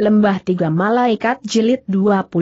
Lembah Tiga Malaikat Jilid 22.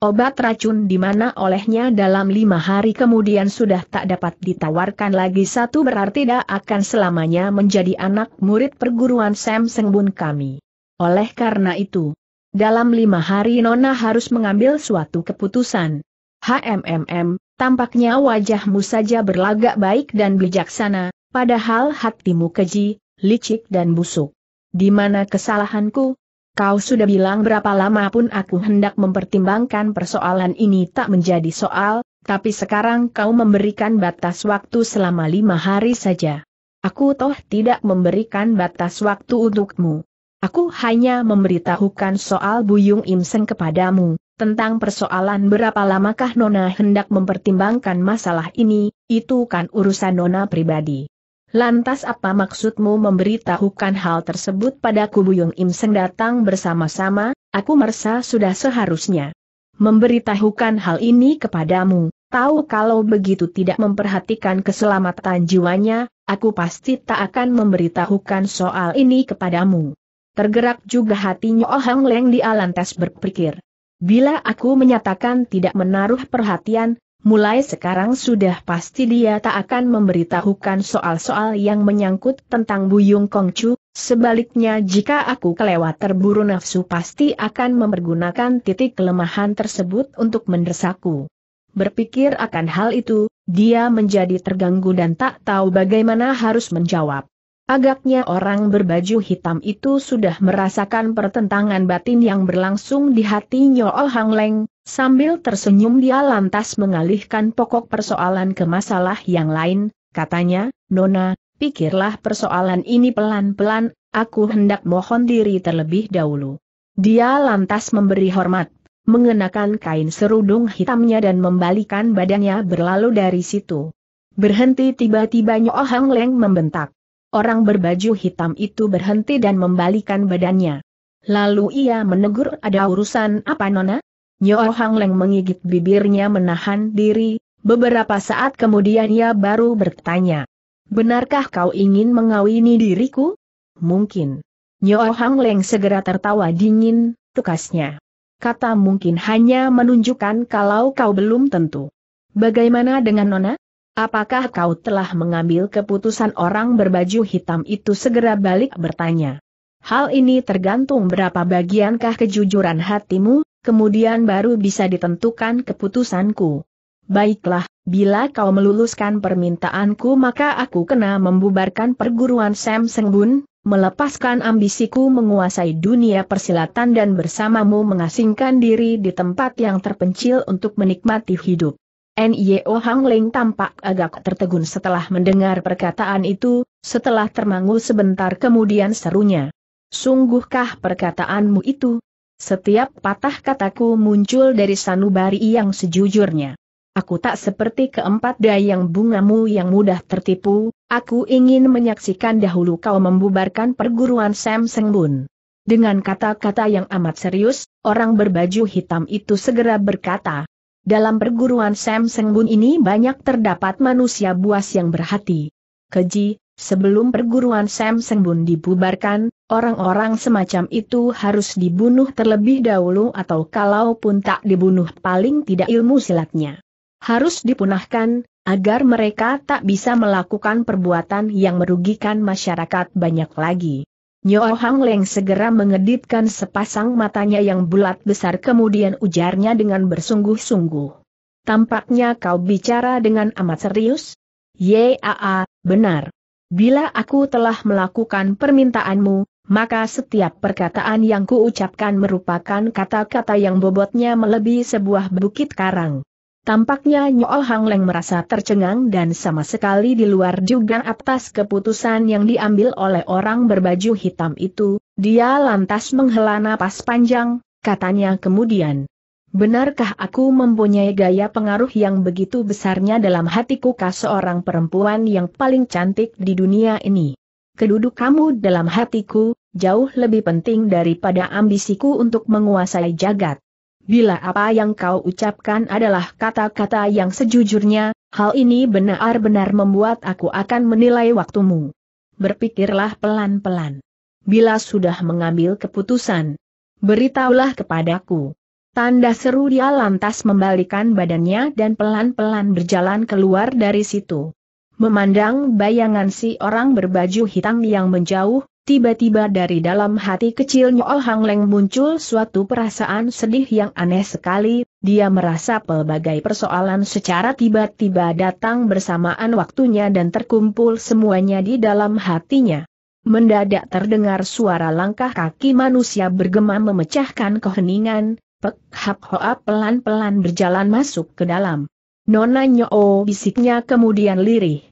Obat racun di mana olehnya dalam lima hari kemudian sudah tak dapat ditawarkan lagi satu berarti tidak akan selamanya menjadi anak murid perguruan Sam Sengbun kami. Oleh karena itu, dalam lima hari Nona harus mengambil suatu keputusan. HMMM, tampaknya wajahmu saja berlagak baik dan bijaksana, padahal hatimu keji, licik dan busuk. Di mana kesalahanku? Kau sudah bilang berapa lama pun aku hendak mempertimbangkan persoalan ini tak menjadi soal, tapi sekarang kau memberikan batas waktu selama lima hari saja. Aku toh tidak memberikan batas waktu untukmu. Aku hanya memberitahukan soal Buyung Imseng kepadamu, tentang persoalan berapa lamakah Nona hendak mempertimbangkan masalah ini, itu kan urusan Nona pribadi. Lantas apa maksudmu memberitahukan hal tersebut padaku Buyung Im Seng datang bersama-sama, aku merasa sudah seharusnya memberitahukan hal ini kepadamu, tahu kalau begitu tidak memperhatikan keselamatan jiwanya, aku pasti tak akan memberitahukan soal ini kepadamu. Tergerak juga hatinya Oh Hang Leng di alantas berpikir. Bila aku menyatakan tidak menaruh perhatian, mulai sekarang sudah pasti dia tak akan memberitahukan soal-soal yang menyangkut tentang Buyung Kongcu, sebaliknya jika aku kelewat terburu nafsu pasti akan memergunakan titik kelemahan tersebut untuk mendesakku. Berpikir akan hal itu, dia menjadi terganggu dan tak tahu bagaimana harus menjawab. Agaknya orang berbaju hitam itu sudah merasakan pertentangan batin yang berlangsung di hati Nyo Hang Leng, Sambil tersenyum dia lantas mengalihkan pokok persoalan ke masalah yang lain, katanya, Nona, pikirlah persoalan ini pelan-pelan, aku hendak mohon diri terlebih dahulu. Dia lantas memberi hormat, mengenakan kain serudung hitamnya dan membalikan badannya berlalu dari situ. Berhenti tiba-tiba Nyo Leng membentak. Orang berbaju hitam itu berhenti dan membalikan badannya. Lalu ia menegur ada urusan apa Nona? Nyo Hang Leng menggigit bibirnya menahan diri, beberapa saat kemudian ia baru bertanya. Benarkah kau ingin mengawini diriku? Mungkin. Nyo Hang Leng segera tertawa dingin, tukasnya. Kata mungkin hanya menunjukkan kalau kau belum tentu. Bagaimana dengan Nona? Apakah kau telah mengambil keputusan orang berbaju hitam itu segera balik bertanya. Hal ini tergantung berapa bagiankah kejujuran hatimu, kemudian baru bisa ditentukan keputusanku. Baiklah, bila kau meluluskan permintaanku maka aku kena membubarkan perguruan Sam Sengbun, melepaskan ambisiku menguasai dunia persilatan dan bersamamu mengasingkan diri di tempat yang terpencil untuk menikmati hidup. N.Y.O. Hang Ling tampak agak tertegun setelah mendengar perkataan itu, setelah termangu sebentar kemudian serunya. Sungguhkah perkataanmu itu, setiap patah kataku muncul dari sanubari yang sejujurnya. Aku tak seperti keempat dayang bungamu yang mudah tertipu, aku ingin menyaksikan dahulu kau membubarkan perguruan Sam Sengbun. Dengan kata-kata yang amat serius, orang berbaju hitam itu segera berkata, dalam perguruan Sam Sengbun ini banyak terdapat manusia buas yang berhati. Keji, sebelum perguruan Sam Sengbun dibubarkan, Orang-orang semacam itu harus dibunuh terlebih dahulu atau kalaupun tak dibunuh paling tidak ilmu silatnya. Harus dipunahkan, agar mereka tak bisa melakukan perbuatan yang merugikan masyarakat banyak lagi. Nyo Hang Leng segera mengedipkan sepasang matanya yang bulat besar kemudian ujarnya dengan bersungguh-sungguh. Tampaknya kau bicara dengan amat serius? Yaa, benar. Bila aku telah melakukan permintaanmu, maka setiap perkataan yang kuucapkan merupakan kata-kata yang bobotnya melebihi sebuah bukit karang. Tampaknya Nyol Hang Leng merasa tercengang dan sama sekali di luar juga atas keputusan yang diambil oleh orang berbaju hitam itu, dia lantas menghela napas panjang, katanya kemudian. Benarkah aku mempunyai gaya pengaruh yang begitu besarnya dalam hatiku kah seorang perempuan yang paling cantik di dunia ini? Keduduk kamu dalam hatiku, jauh lebih penting daripada ambisiku untuk menguasai jagat. Bila apa yang kau ucapkan adalah kata-kata yang sejujurnya, hal ini benar-benar membuat aku akan menilai waktumu. Berpikirlah pelan-pelan. Bila sudah mengambil keputusan, beritahulah kepadaku. Tanda seru dia lantas membalikan badannya dan pelan-pelan berjalan keluar dari situ. Memandang bayangan si orang berbaju hitam yang menjauh, Tiba-tiba dari dalam hati kecil Nyoal Hang Leng muncul suatu perasaan sedih yang aneh sekali, dia merasa pelbagai persoalan secara tiba-tiba datang bersamaan waktunya dan terkumpul semuanya di dalam hatinya. Mendadak terdengar suara langkah kaki manusia bergema memecahkan keheningan, Pek Hap Hoa pelan-pelan berjalan masuk ke dalam. Nona Nyo bisiknya kemudian lirih.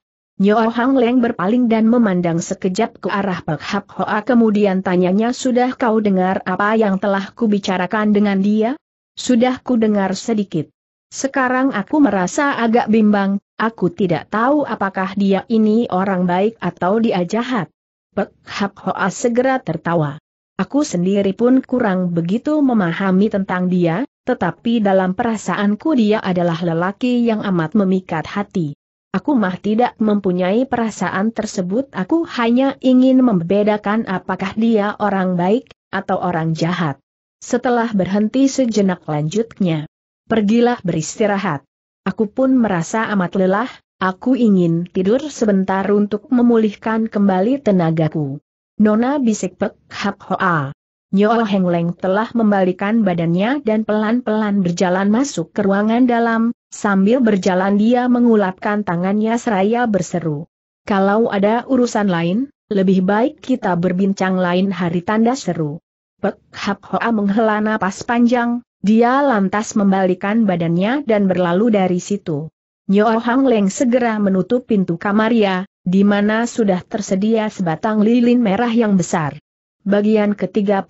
Nyo Hang Leng berpaling dan memandang sekejap ke arah Pek Hap Hoa kemudian tanyanya sudah kau dengar apa yang telah kubicarakan dengan dia? Sudah ku dengar sedikit. Sekarang aku merasa agak bimbang, aku tidak tahu apakah dia ini orang baik atau dia jahat. Pek Hap Hoa segera tertawa. Aku sendiri pun kurang begitu memahami tentang dia, tetapi dalam perasaanku dia adalah lelaki yang amat memikat hati. Aku mah tidak mempunyai perasaan tersebut aku hanya ingin membedakan apakah dia orang baik, atau orang jahat. Setelah berhenti sejenak lanjutnya. Pergilah beristirahat. Aku pun merasa amat lelah, aku ingin tidur sebentar untuk memulihkan kembali tenagaku. Nona bisik Pek Hap Hoa. Nyo Heng Leng telah membalikan badannya dan pelan-pelan berjalan masuk ke ruangan dalam, sambil berjalan dia mengulapkan tangannya seraya berseru. Kalau ada urusan lain, lebih baik kita berbincang lain hari tanda seru. Pek Hap Hoa menghela napas panjang, dia lantas membalikan badannya dan berlalu dari situ. Nyo Hang Leng segera menutup pintu kamarnya, di mana sudah tersedia sebatang lilin merah yang besar bagian ke-31.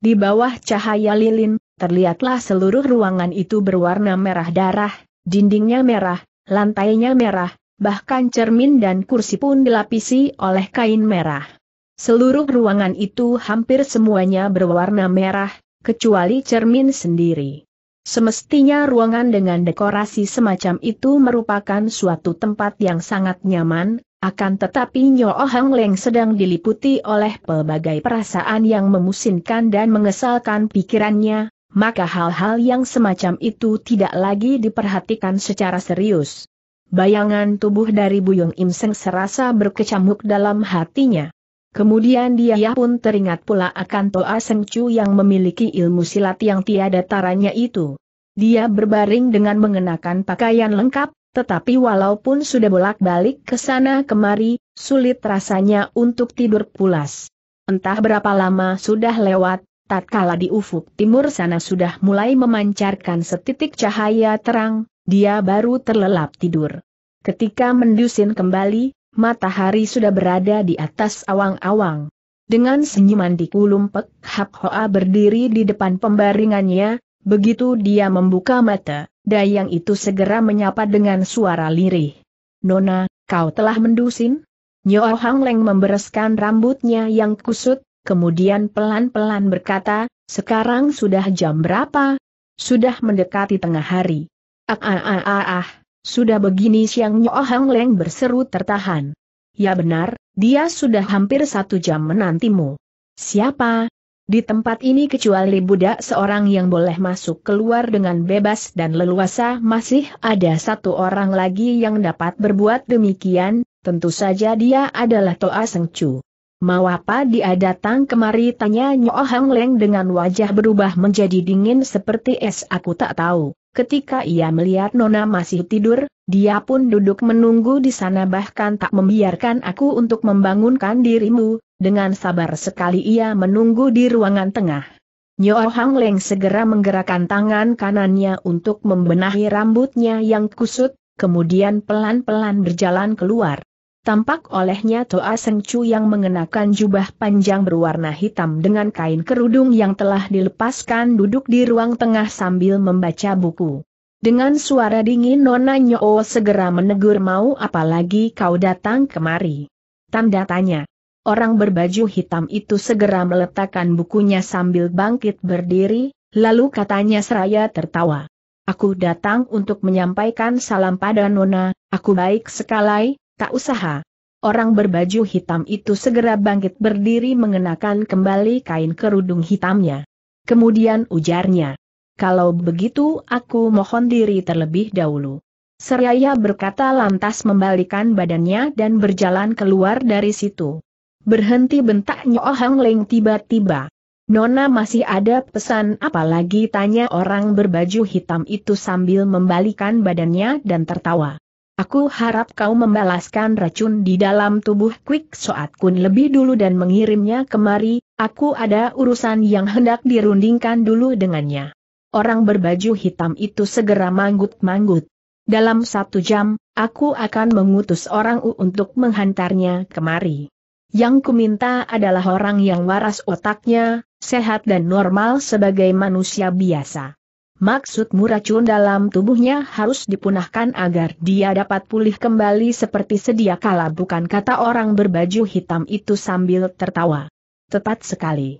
Di bawah cahaya lilin, terlihatlah seluruh ruangan itu berwarna merah darah, dindingnya merah, lantainya merah, bahkan cermin dan kursi pun dilapisi oleh kain merah. Seluruh ruangan itu hampir semuanya berwarna merah, kecuali cermin sendiri. Semestinya ruangan dengan dekorasi semacam itu merupakan suatu tempat yang sangat nyaman, akan tetapi Nyo Hang Leng sedang diliputi oleh pelbagai perasaan yang memusingkan dan mengesalkan pikirannya, maka hal-hal yang semacam itu tidak lagi diperhatikan secara serius. Bayangan tubuh dari Buyung Im Seng serasa berkecamuk dalam hatinya. Kemudian dia pun teringat pula akan Toa Seng Chu yang memiliki ilmu silat yang tiada taranya itu. Dia berbaring dengan mengenakan pakaian lengkap, tetapi walaupun sudah bolak-balik ke sana kemari, sulit rasanya untuk tidur pulas. Entah berapa lama sudah lewat, tatkala di ufuk timur sana sudah mulai memancarkan setitik cahaya terang, dia baru terlelap tidur. Ketika mendusin kembali, matahari sudah berada di atas awang-awang. Dengan senyuman di kulumpek, Hak Hoa berdiri di depan pembaringannya, begitu dia membuka mata. Dayang itu segera menyapa dengan suara lirih. Nona, kau telah mendusin? Nyo Hang Leng membereskan rambutnya yang kusut, kemudian pelan-pelan berkata, sekarang sudah jam berapa? Sudah mendekati tengah hari. Ah ah ah ah ah, sudah begini siang Nyo Hang Leng berseru tertahan. Ya benar, dia sudah hampir satu jam menantimu. Siapa, di tempat ini kecuali budak seorang yang boleh masuk keluar dengan bebas dan leluasa masih ada satu orang lagi yang dapat berbuat demikian, tentu saja dia adalah Toa Seng Chu. Mau apa dia datang kemari tanya Nyo Hang Leng dengan wajah berubah menjadi dingin seperti es aku tak tahu. Ketika ia melihat Nona masih tidur, dia pun duduk menunggu di sana bahkan tak membiarkan aku untuk membangunkan dirimu, dengan sabar sekali ia menunggu di ruangan tengah. Nyo Hang Leng segera menggerakkan tangan kanannya untuk membenahi rambutnya yang kusut, kemudian pelan-pelan berjalan keluar. Tampak olehnya Toa Seng Chu yang mengenakan jubah panjang berwarna hitam dengan kain kerudung yang telah dilepaskan duduk di ruang tengah sambil membaca buku. Dengan suara dingin Nona Nyoo segera menegur mau apalagi kau datang kemari. Tanda tanya. Orang berbaju hitam itu segera meletakkan bukunya sambil bangkit berdiri, lalu katanya seraya tertawa. Aku datang untuk menyampaikan salam pada Nona, aku baik sekali, tak usaha. Orang berbaju hitam itu segera bangkit berdiri mengenakan kembali kain kerudung hitamnya. Kemudian ujarnya, kalau begitu aku mohon diri terlebih dahulu. Seraya berkata lantas membalikan badannya dan berjalan keluar dari situ. Berhenti bentak Nyoh Leng tiba-tiba. Nona masih ada pesan apalagi tanya orang berbaju hitam itu sambil membalikan badannya dan tertawa. Aku harap kau membalaskan racun di dalam tubuh Quick Soat Kun lebih dulu dan mengirimnya kemari, aku ada urusan yang hendak dirundingkan dulu dengannya orang berbaju hitam itu segera manggut-manggut. Dalam satu jam, aku akan mengutus orang U untuk menghantarnya kemari. Yang kuminta adalah orang yang waras otaknya, sehat dan normal sebagai manusia biasa. Maksudmu racun dalam tubuhnya harus dipunahkan agar dia dapat pulih kembali seperti sedia kala bukan kata orang berbaju hitam itu sambil tertawa. Tepat sekali.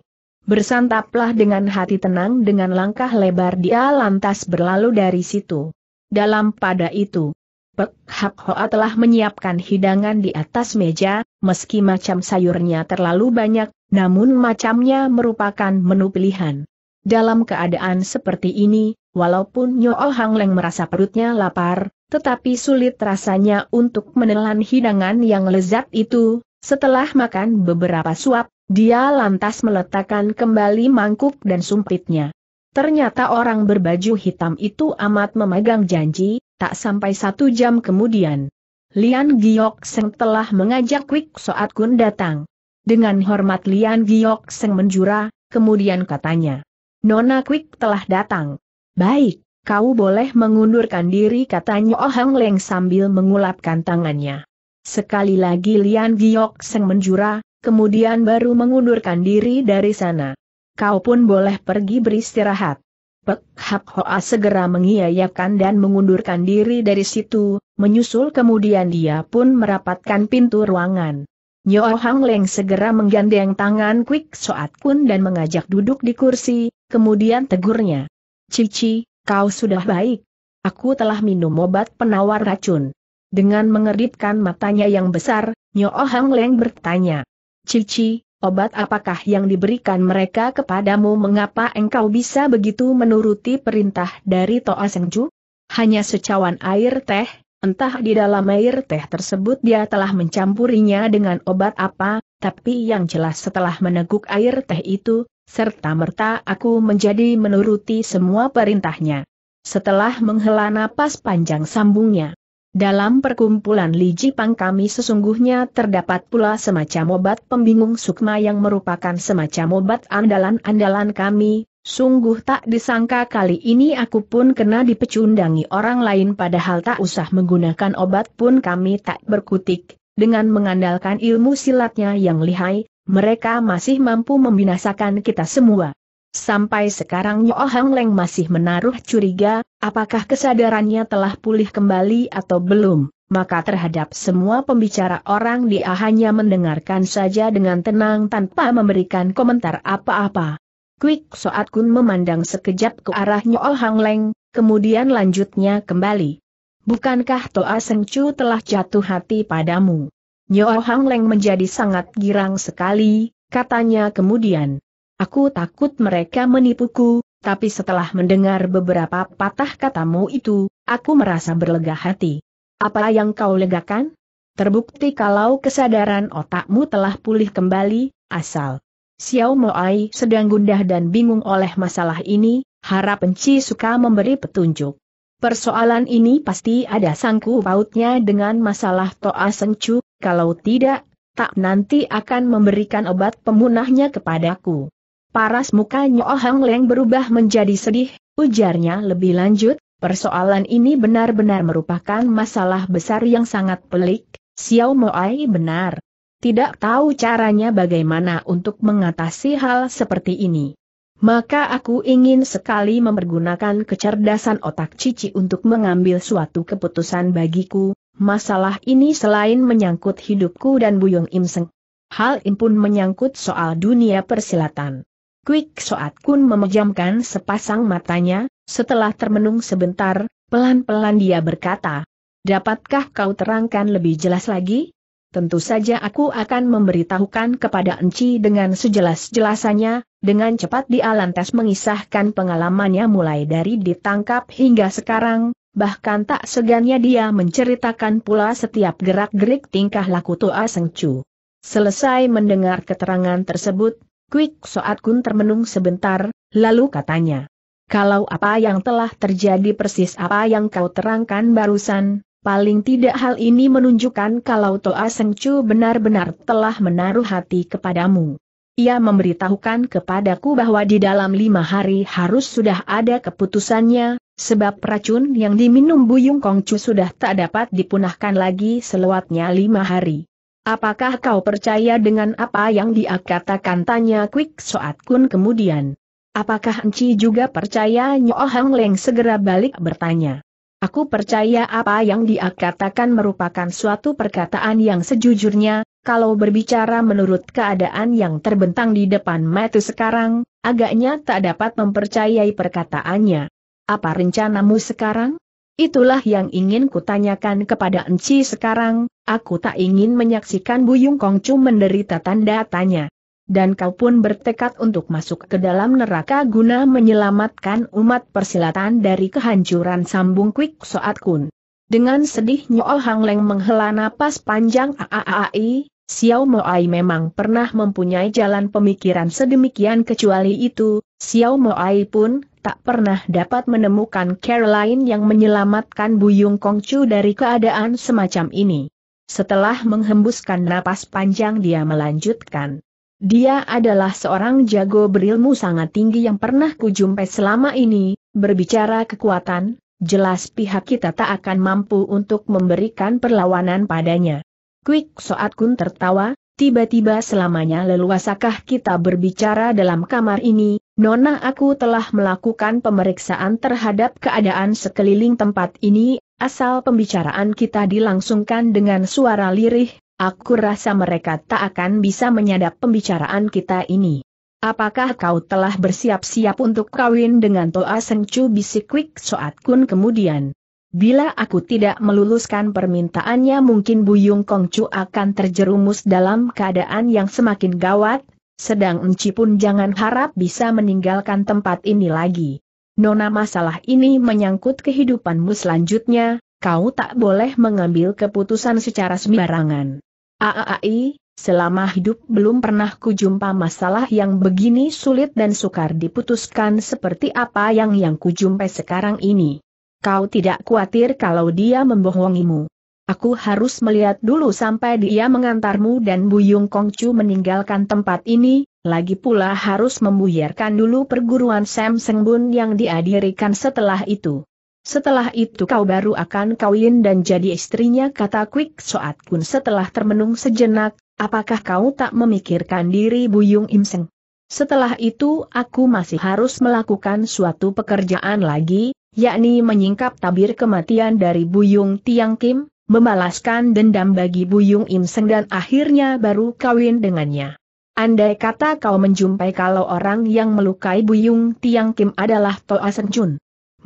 Bersantaplah dengan hati tenang dengan langkah lebar dia lantas berlalu dari situ. Dalam pada itu, Pek Hak Hoa telah menyiapkan hidangan di atas meja, meski macam sayurnya terlalu banyak, namun macamnya merupakan menu pilihan. Dalam keadaan seperti ini, walaupun Nyo Hang Leng merasa perutnya lapar, tetapi sulit rasanya untuk menelan hidangan yang lezat itu, setelah makan beberapa suap, dia lantas meletakkan kembali mangkuk dan sumpitnya. Ternyata orang berbaju hitam itu amat memegang janji, tak sampai satu jam kemudian. Lian Giok Seng telah mengajak Quick saat Kun datang. Dengan hormat Lian Giok Seng menjura, kemudian katanya. Nona Quick telah datang. Baik, kau boleh mengundurkan diri katanya Oh Hang Leng sambil mengulapkan tangannya. Sekali lagi Lian Giok Seng menjura, kemudian baru mengundurkan diri dari sana. Kau pun boleh pergi beristirahat. Pek Hap Hoa segera mengiyakan dan mengundurkan diri dari situ, menyusul kemudian dia pun merapatkan pintu ruangan. Nyo Hang Leng segera menggandeng tangan Quick Soat Kun dan mengajak duduk di kursi, kemudian tegurnya. Cici, kau sudah baik. Aku telah minum obat penawar racun. Dengan mengeritkan matanya yang besar, Nyo Hang Leng bertanya. Cici, obat apakah yang diberikan mereka kepadamu mengapa engkau bisa begitu menuruti perintah dari Toa Sengju? Hanya secawan air teh, entah di dalam air teh tersebut dia telah mencampurinya dengan obat apa, tapi yang jelas setelah meneguk air teh itu, serta merta aku menjadi menuruti semua perintahnya. Setelah menghela napas panjang sambungnya, dalam perkumpulan Li Jipang kami sesungguhnya terdapat pula semacam obat pembingung sukma yang merupakan semacam obat andalan-andalan kami, sungguh tak disangka kali ini aku pun kena dipecundangi orang lain padahal tak usah menggunakan obat pun kami tak berkutik, dengan mengandalkan ilmu silatnya yang lihai, mereka masih mampu membinasakan kita semua. Sampai sekarang Nyo Hang Leng masih menaruh curiga, apakah kesadarannya telah pulih kembali atau belum, maka terhadap semua pembicara orang dia hanya mendengarkan saja dengan tenang tanpa memberikan komentar apa-apa. Quick Soat Kun memandang sekejap ke arah Nyo Hang Leng, kemudian lanjutnya kembali. Bukankah Toa Seng Chu telah jatuh hati padamu? Nyo Hang Leng menjadi sangat girang sekali, katanya kemudian. Aku takut mereka menipuku, tapi setelah mendengar beberapa patah katamu itu, aku merasa berlega hati. Apa yang kau legakan? Terbukti kalau kesadaran otakmu telah pulih kembali, asal. Xiao Moai sedang gundah dan bingung oleh masalah ini, harap Enci suka memberi petunjuk. Persoalan ini pasti ada sangku pautnya dengan masalah Toa Sengcu, kalau tidak, tak nanti akan memberikan obat pemunahnya kepadaku. Paras muka Nyo Hang Leng berubah menjadi sedih, ujarnya lebih lanjut, persoalan ini benar-benar merupakan masalah besar yang sangat pelik, Xiao Moai benar. Tidak tahu caranya bagaimana untuk mengatasi hal seperti ini. Maka aku ingin sekali mempergunakan kecerdasan otak Cici untuk mengambil suatu keputusan bagiku, masalah ini selain menyangkut hidupku dan Buyung Imseng. Hal ini pun menyangkut soal dunia persilatan. Quick Soat Kun memejamkan sepasang matanya, setelah termenung sebentar, pelan-pelan dia berkata, Dapatkah kau terangkan lebih jelas lagi? Tentu saja aku akan memberitahukan kepada Enci dengan sejelas-jelasannya, dengan cepat dia lantas mengisahkan pengalamannya mulai dari ditangkap hingga sekarang, bahkan tak segannya dia menceritakan pula setiap gerak-gerik tingkah laku Toa Sengcu. Selesai mendengar keterangan tersebut, Quick Soat Kun termenung sebentar, lalu katanya. Kalau apa yang telah terjadi persis apa yang kau terangkan barusan, paling tidak hal ini menunjukkan kalau Toa Seng benar-benar telah menaruh hati kepadamu. Ia memberitahukan kepadaku bahwa di dalam lima hari harus sudah ada keputusannya, sebab racun yang diminum Buyung Kongcu sudah tak dapat dipunahkan lagi selewatnya lima hari. Apakah kau percaya dengan apa yang dia katakan? Tanya Quick Soat Kun kemudian. Apakah Enci juga percaya Nyoh Hang Leng segera balik bertanya. Aku percaya apa yang dia katakan merupakan suatu perkataan yang sejujurnya, kalau berbicara menurut keadaan yang terbentang di depan mata sekarang, agaknya tak dapat mempercayai perkataannya. Apa rencanamu sekarang? Itulah yang ingin kutanyakan kepada Enci sekarang, aku tak ingin menyaksikan Buyung Kongcu menderita tanda tanya. Dan kau pun bertekad untuk masuk ke dalam neraka guna menyelamatkan umat persilatan dari kehancuran sambung Kwik Soat Kun. Dengan sedih Nyo Hang Leng menghela napas panjang aaai, Xiao Moai memang pernah mempunyai jalan pemikiran sedemikian kecuali itu, Xiao Moai pun tak pernah dapat menemukan Caroline yang menyelamatkan Buyung Kongcu dari keadaan semacam ini. Setelah menghembuskan napas panjang dia melanjutkan. Dia adalah seorang jago berilmu sangat tinggi yang pernah kujumpai selama ini, berbicara kekuatan, jelas pihak kita tak akan mampu untuk memberikan perlawanan padanya. Quick Soat Kun tertawa, tiba-tiba selamanya leluasakah kita berbicara dalam kamar ini, Nona aku telah melakukan pemeriksaan terhadap keadaan sekeliling tempat ini, asal pembicaraan kita dilangsungkan dengan suara lirih, aku rasa mereka tak akan bisa menyadap pembicaraan kita ini. Apakah kau telah bersiap-siap untuk kawin dengan Toa Sengcu Bisikwik Soat Kun kemudian? Bila aku tidak meluluskan permintaannya mungkin Buyung Kongcu akan terjerumus dalam keadaan yang semakin gawat, sedang Enci pun jangan harap bisa meninggalkan tempat ini lagi. Nona masalah ini menyangkut kehidupanmu selanjutnya, kau tak boleh mengambil keputusan secara sembarangan. Aai, Selama hidup belum pernah kujumpa masalah yang begini sulit dan sukar diputuskan seperti apa yang yang kujumpai sekarang ini. Kau tidak khawatir kalau dia membohongimu. Aku harus melihat dulu sampai dia mengantarmu dan Buyung Kongcu meninggalkan tempat ini, lagi pula harus membuyarkan dulu perguruan Sam Sengbun yang diadirikan setelah itu. Setelah itu kau baru akan kawin dan jadi istrinya kata Quick Soat Kun setelah termenung sejenak, apakah kau tak memikirkan diri Buyung Seng? Setelah itu aku masih harus melakukan suatu pekerjaan lagi, yakni menyingkap tabir kematian dari Buyung Tiang Kim, membalaskan dendam bagi Buyung Im dan akhirnya baru kawin dengannya. Andai kata kau menjumpai kalau orang yang melukai Buyung Tiang Kim adalah Toa Sen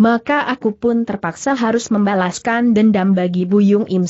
Maka aku pun terpaksa harus membalaskan dendam bagi Buyung Im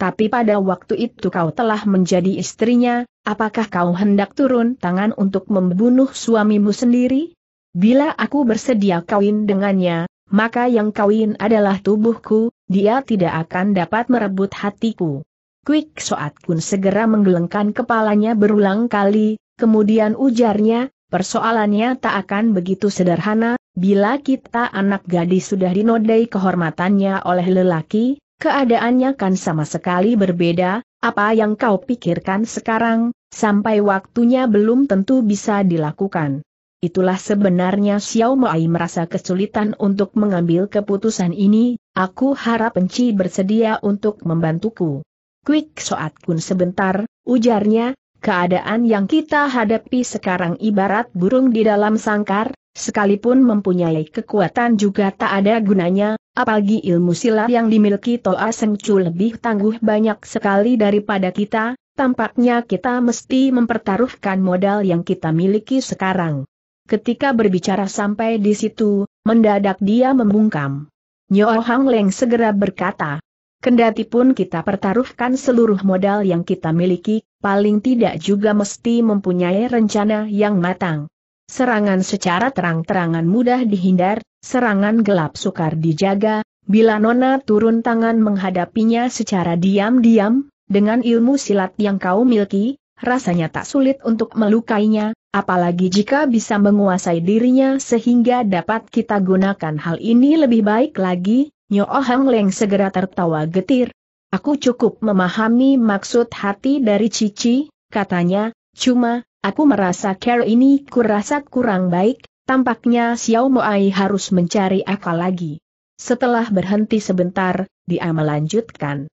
Tapi pada waktu itu kau telah menjadi istrinya, apakah kau hendak turun tangan untuk membunuh suamimu sendiri? Bila aku bersedia kawin dengannya, maka yang kawin adalah tubuhku, dia tidak akan dapat merebut hatiku. Quick Soat Kun segera menggelengkan kepalanya berulang kali, kemudian ujarnya, persoalannya tak akan begitu sederhana, bila kita anak gadis sudah dinodai kehormatannya oleh lelaki, keadaannya kan sama sekali berbeda, apa yang kau pikirkan sekarang, sampai waktunya belum tentu bisa dilakukan itulah sebenarnya Xiao Mai merasa kesulitan untuk mengambil keputusan ini, aku harap Enci bersedia untuk membantuku. Quick Soat Kun sebentar, ujarnya, keadaan yang kita hadapi sekarang ibarat burung di dalam sangkar, sekalipun mempunyai kekuatan juga tak ada gunanya, apalagi ilmu silat yang dimiliki Toa Sengcu lebih tangguh banyak sekali daripada kita, tampaknya kita mesti mempertaruhkan modal yang kita miliki sekarang. Ketika berbicara sampai di situ, mendadak dia membungkam. Nyo Hang Leng segera berkata, Kendati pun kita pertaruhkan seluruh modal yang kita miliki, paling tidak juga mesti mempunyai rencana yang matang. Serangan secara terang-terangan mudah dihindar, serangan gelap sukar dijaga, bila Nona turun tangan menghadapinya secara diam-diam, dengan ilmu silat yang kau miliki, rasanya tak sulit untuk melukainya, apalagi jika bisa menguasai dirinya sehingga dapat kita gunakan hal ini lebih baik lagi, Nyo Hang Leng segera tertawa getir. Aku cukup memahami maksud hati dari Cici, katanya, cuma, aku merasa care ini kurasa kurang baik, tampaknya Xiao Moai harus mencari akal lagi. Setelah berhenti sebentar, dia melanjutkan.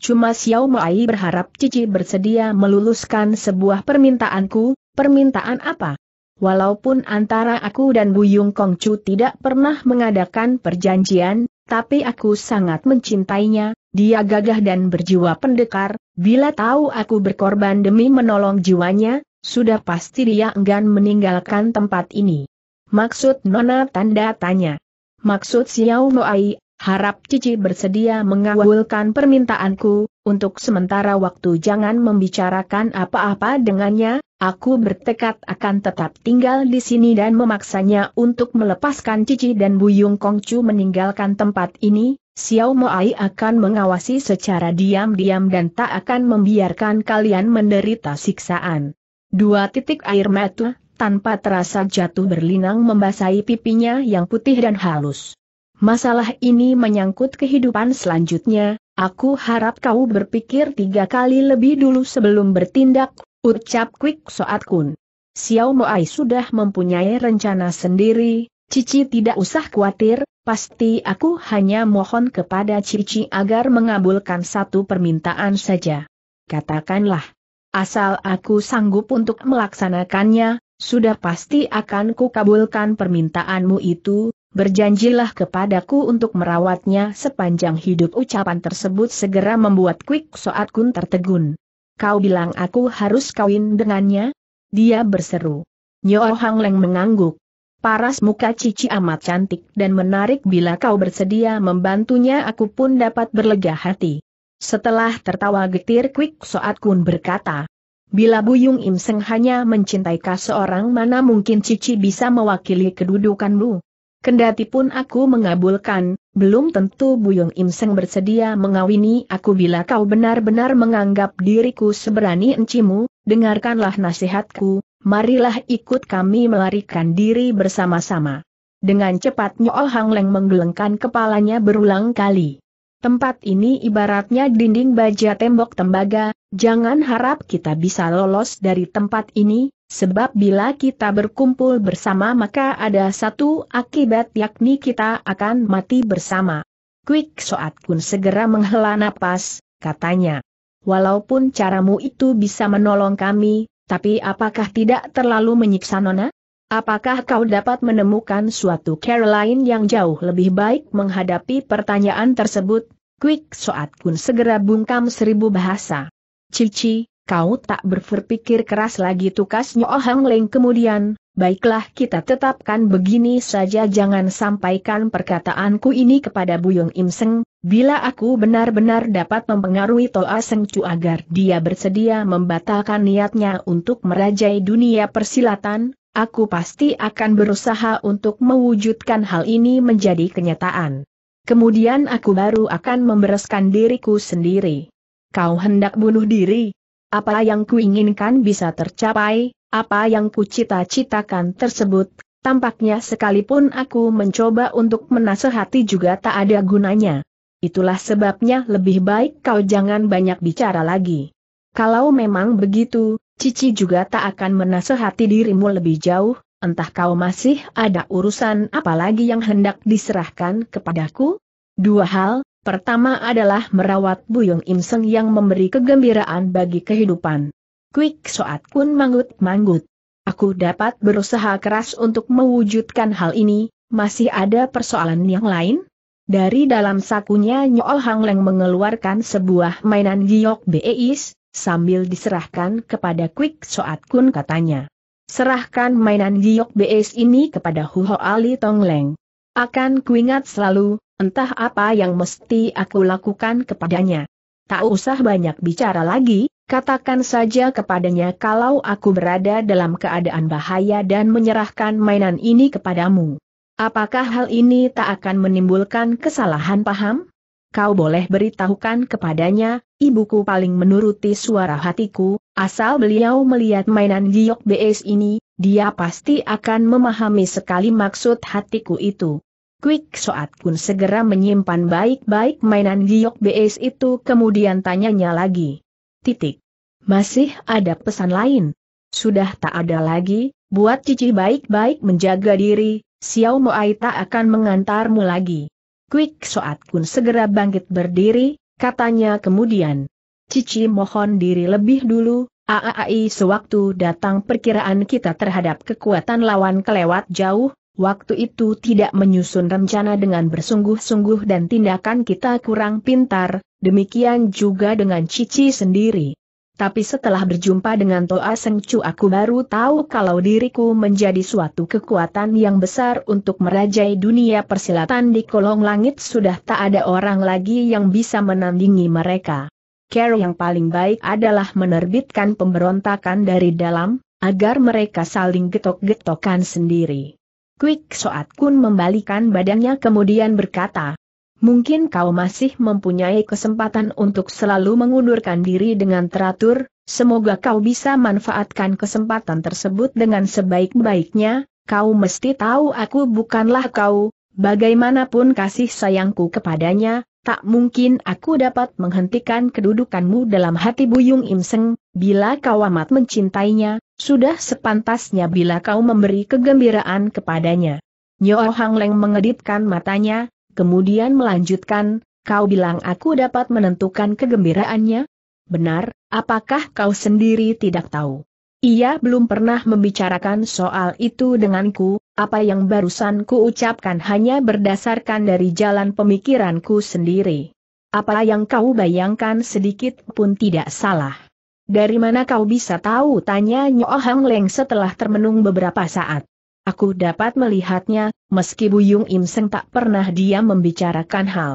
Cuma Xiao Mai berharap Cici bersedia meluluskan sebuah permintaanku, permintaan apa? Walaupun antara aku dan Buyung Kongcu tidak pernah mengadakan perjanjian, tapi aku sangat mencintainya, dia gagah dan berjiwa pendekar, bila tahu aku berkorban demi menolong jiwanya, sudah pasti dia enggan meninggalkan tempat ini. Maksud Nona tanda tanya. Maksud Xiao Moai, Harap Cici bersedia mengawalkan permintaanku, untuk sementara waktu jangan membicarakan apa-apa dengannya, aku bertekad akan tetap tinggal di sini dan memaksanya untuk melepaskan Cici dan Buyung Kongcu meninggalkan tempat ini, Xiao Moai akan mengawasi secara diam-diam dan tak akan membiarkan kalian menderita siksaan. Dua titik air mata, tanpa terasa jatuh berlinang membasahi pipinya yang putih dan halus. Masalah ini menyangkut kehidupan selanjutnya, aku harap kau berpikir tiga kali lebih dulu sebelum bertindak, ucap Quick Soat Kun. Xiao Moai sudah mempunyai rencana sendiri, Cici tidak usah khawatir, pasti aku hanya mohon kepada Cici agar mengabulkan satu permintaan saja. Katakanlah, asal aku sanggup untuk melaksanakannya, sudah pasti akan kukabulkan permintaanmu itu, Berjanjilah kepadaku untuk merawatnya sepanjang hidup ucapan tersebut segera membuat Quick Soat Kun tertegun. Kau bilang aku harus kawin dengannya? Dia berseru. Nyo Hang Leng mengangguk. Paras muka Cici amat cantik dan menarik bila kau bersedia membantunya aku pun dapat berlega hati. Setelah tertawa getir Quick Soat Kun berkata. Bila Buyung Im Seng hanya mencintai kau seorang mana mungkin Cici bisa mewakili kedudukanmu? Kendati pun aku mengabulkan, belum tentu Buyung Im Seng bersedia mengawini aku bila kau benar-benar menganggap diriku seberani encimu, dengarkanlah nasihatku, marilah ikut kami melarikan diri bersama-sama. Dengan cepat Nyo Hang Leng menggelengkan kepalanya berulang kali. Tempat ini ibaratnya dinding baja tembok tembaga, jangan harap kita bisa lolos dari tempat ini, Sebab bila kita berkumpul bersama maka ada satu akibat yakni kita akan mati bersama. Quick Soat Kun segera menghela napas, katanya. Walaupun caramu itu bisa menolong kami, tapi apakah tidak terlalu menyiksa Nona? Apakah kau dapat menemukan suatu Caroline yang jauh lebih baik menghadapi pertanyaan tersebut? Quick Soat Kun segera bungkam seribu bahasa. Cici, kau tak berpikir keras lagi tukas Nyohang Hang Leng kemudian, baiklah kita tetapkan begini saja jangan sampaikan perkataanku ini kepada Buyung Im Seng, bila aku benar-benar dapat mempengaruhi Toa Seng Chu agar dia bersedia membatalkan niatnya untuk merajai dunia persilatan, aku pasti akan berusaha untuk mewujudkan hal ini menjadi kenyataan. Kemudian aku baru akan membereskan diriku sendiri. Kau hendak bunuh diri, apa yang kuinginkan bisa tercapai, apa yang kucita-citakan tersebut, tampaknya sekalipun aku mencoba untuk menasehati juga tak ada gunanya. Itulah sebabnya lebih baik kau jangan banyak bicara lagi. Kalau memang begitu, Cici juga tak akan menasehati dirimu lebih jauh, entah kau masih ada urusan apalagi yang hendak diserahkan kepadaku? Dua hal, pertama adalah merawat Buyung Im yang memberi kegembiraan bagi kehidupan. Quick Soat Kun manggut-manggut. Aku dapat berusaha keras untuk mewujudkan hal ini, masih ada persoalan yang lain? Dari dalam sakunya Nyol Hang Leng mengeluarkan sebuah mainan giok beis, sambil diserahkan kepada Quick Soat Kun katanya. Serahkan mainan giok beis ini kepada Huho Ali Tong Leng. Akan kuingat selalu, entah apa yang mesti aku lakukan kepadanya. Tak usah banyak bicara lagi, katakan saja kepadanya kalau aku berada dalam keadaan bahaya dan menyerahkan mainan ini kepadamu. Apakah hal ini tak akan menimbulkan kesalahan paham? Kau boleh beritahukan kepadanya, ibuku paling menuruti suara hatiku, asal beliau melihat mainan giok BS ini, dia pasti akan memahami sekali maksud hatiku itu. Quick Soat Kun segera menyimpan baik-baik mainan giok BS itu kemudian tanyanya lagi. Titik. Masih ada pesan lain? Sudah tak ada lagi, buat Cici baik-baik menjaga diri, Xiao Moai tak akan mengantarmu lagi. Quick Soat Kun segera bangkit berdiri, katanya kemudian. Cici mohon diri lebih dulu, AAI sewaktu datang perkiraan kita terhadap kekuatan lawan kelewat jauh, waktu itu tidak menyusun rencana dengan bersungguh-sungguh dan tindakan kita kurang pintar, demikian juga dengan Cici sendiri. Tapi setelah berjumpa dengan Toa Sengcu aku baru tahu kalau diriku menjadi suatu kekuatan yang besar untuk merajai dunia persilatan di kolong langit sudah tak ada orang lagi yang bisa menandingi mereka. Cara yang paling baik adalah menerbitkan pemberontakan dari dalam, agar mereka saling getok-getokan sendiri. Quick Soat Kun membalikan badannya kemudian berkata, Mungkin kau masih mempunyai kesempatan untuk selalu mengundurkan diri dengan teratur, semoga kau bisa manfaatkan kesempatan tersebut dengan sebaik-baiknya, kau mesti tahu aku bukanlah kau, bagaimanapun kasih sayangku kepadanya, Tak mungkin aku dapat menghentikan kedudukanmu dalam hati Buyung Imseng, bila kau amat mencintainya, sudah sepantasnya bila kau memberi kegembiraan kepadanya. Nyo Hang Leng mengedipkan matanya, kemudian melanjutkan, kau bilang aku dapat menentukan kegembiraannya? Benar, apakah kau sendiri tidak tahu? Ia belum pernah membicarakan soal itu denganku, apa yang barusan ku ucapkan hanya berdasarkan dari jalan pemikiranku sendiri. Apa yang kau bayangkan sedikit pun tidak salah. Dari mana kau bisa tahu? Tanya Nyo Leng setelah termenung beberapa saat. Aku dapat melihatnya, meski Buyung Im Seng tak pernah dia membicarakan hal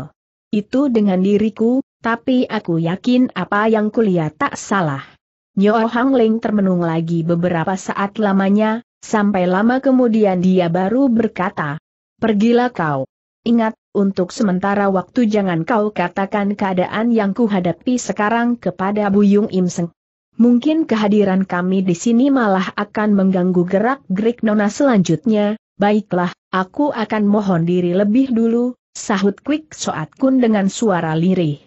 itu dengan diriku, tapi aku yakin apa yang kulihat tak salah. Nyo Leng termenung lagi beberapa saat lamanya, Sampai lama kemudian dia baru berkata, Pergilah kau. Ingat, untuk sementara waktu jangan kau katakan keadaan yang kuhadapi sekarang kepada Buyung Imseng. Mungkin kehadiran kami di sini malah akan mengganggu gerak-gerik Nona selanjutnya, baiklah, aku akan mohon diri lebih dulu, sahut Quick Soat Kun dengan suara lirih.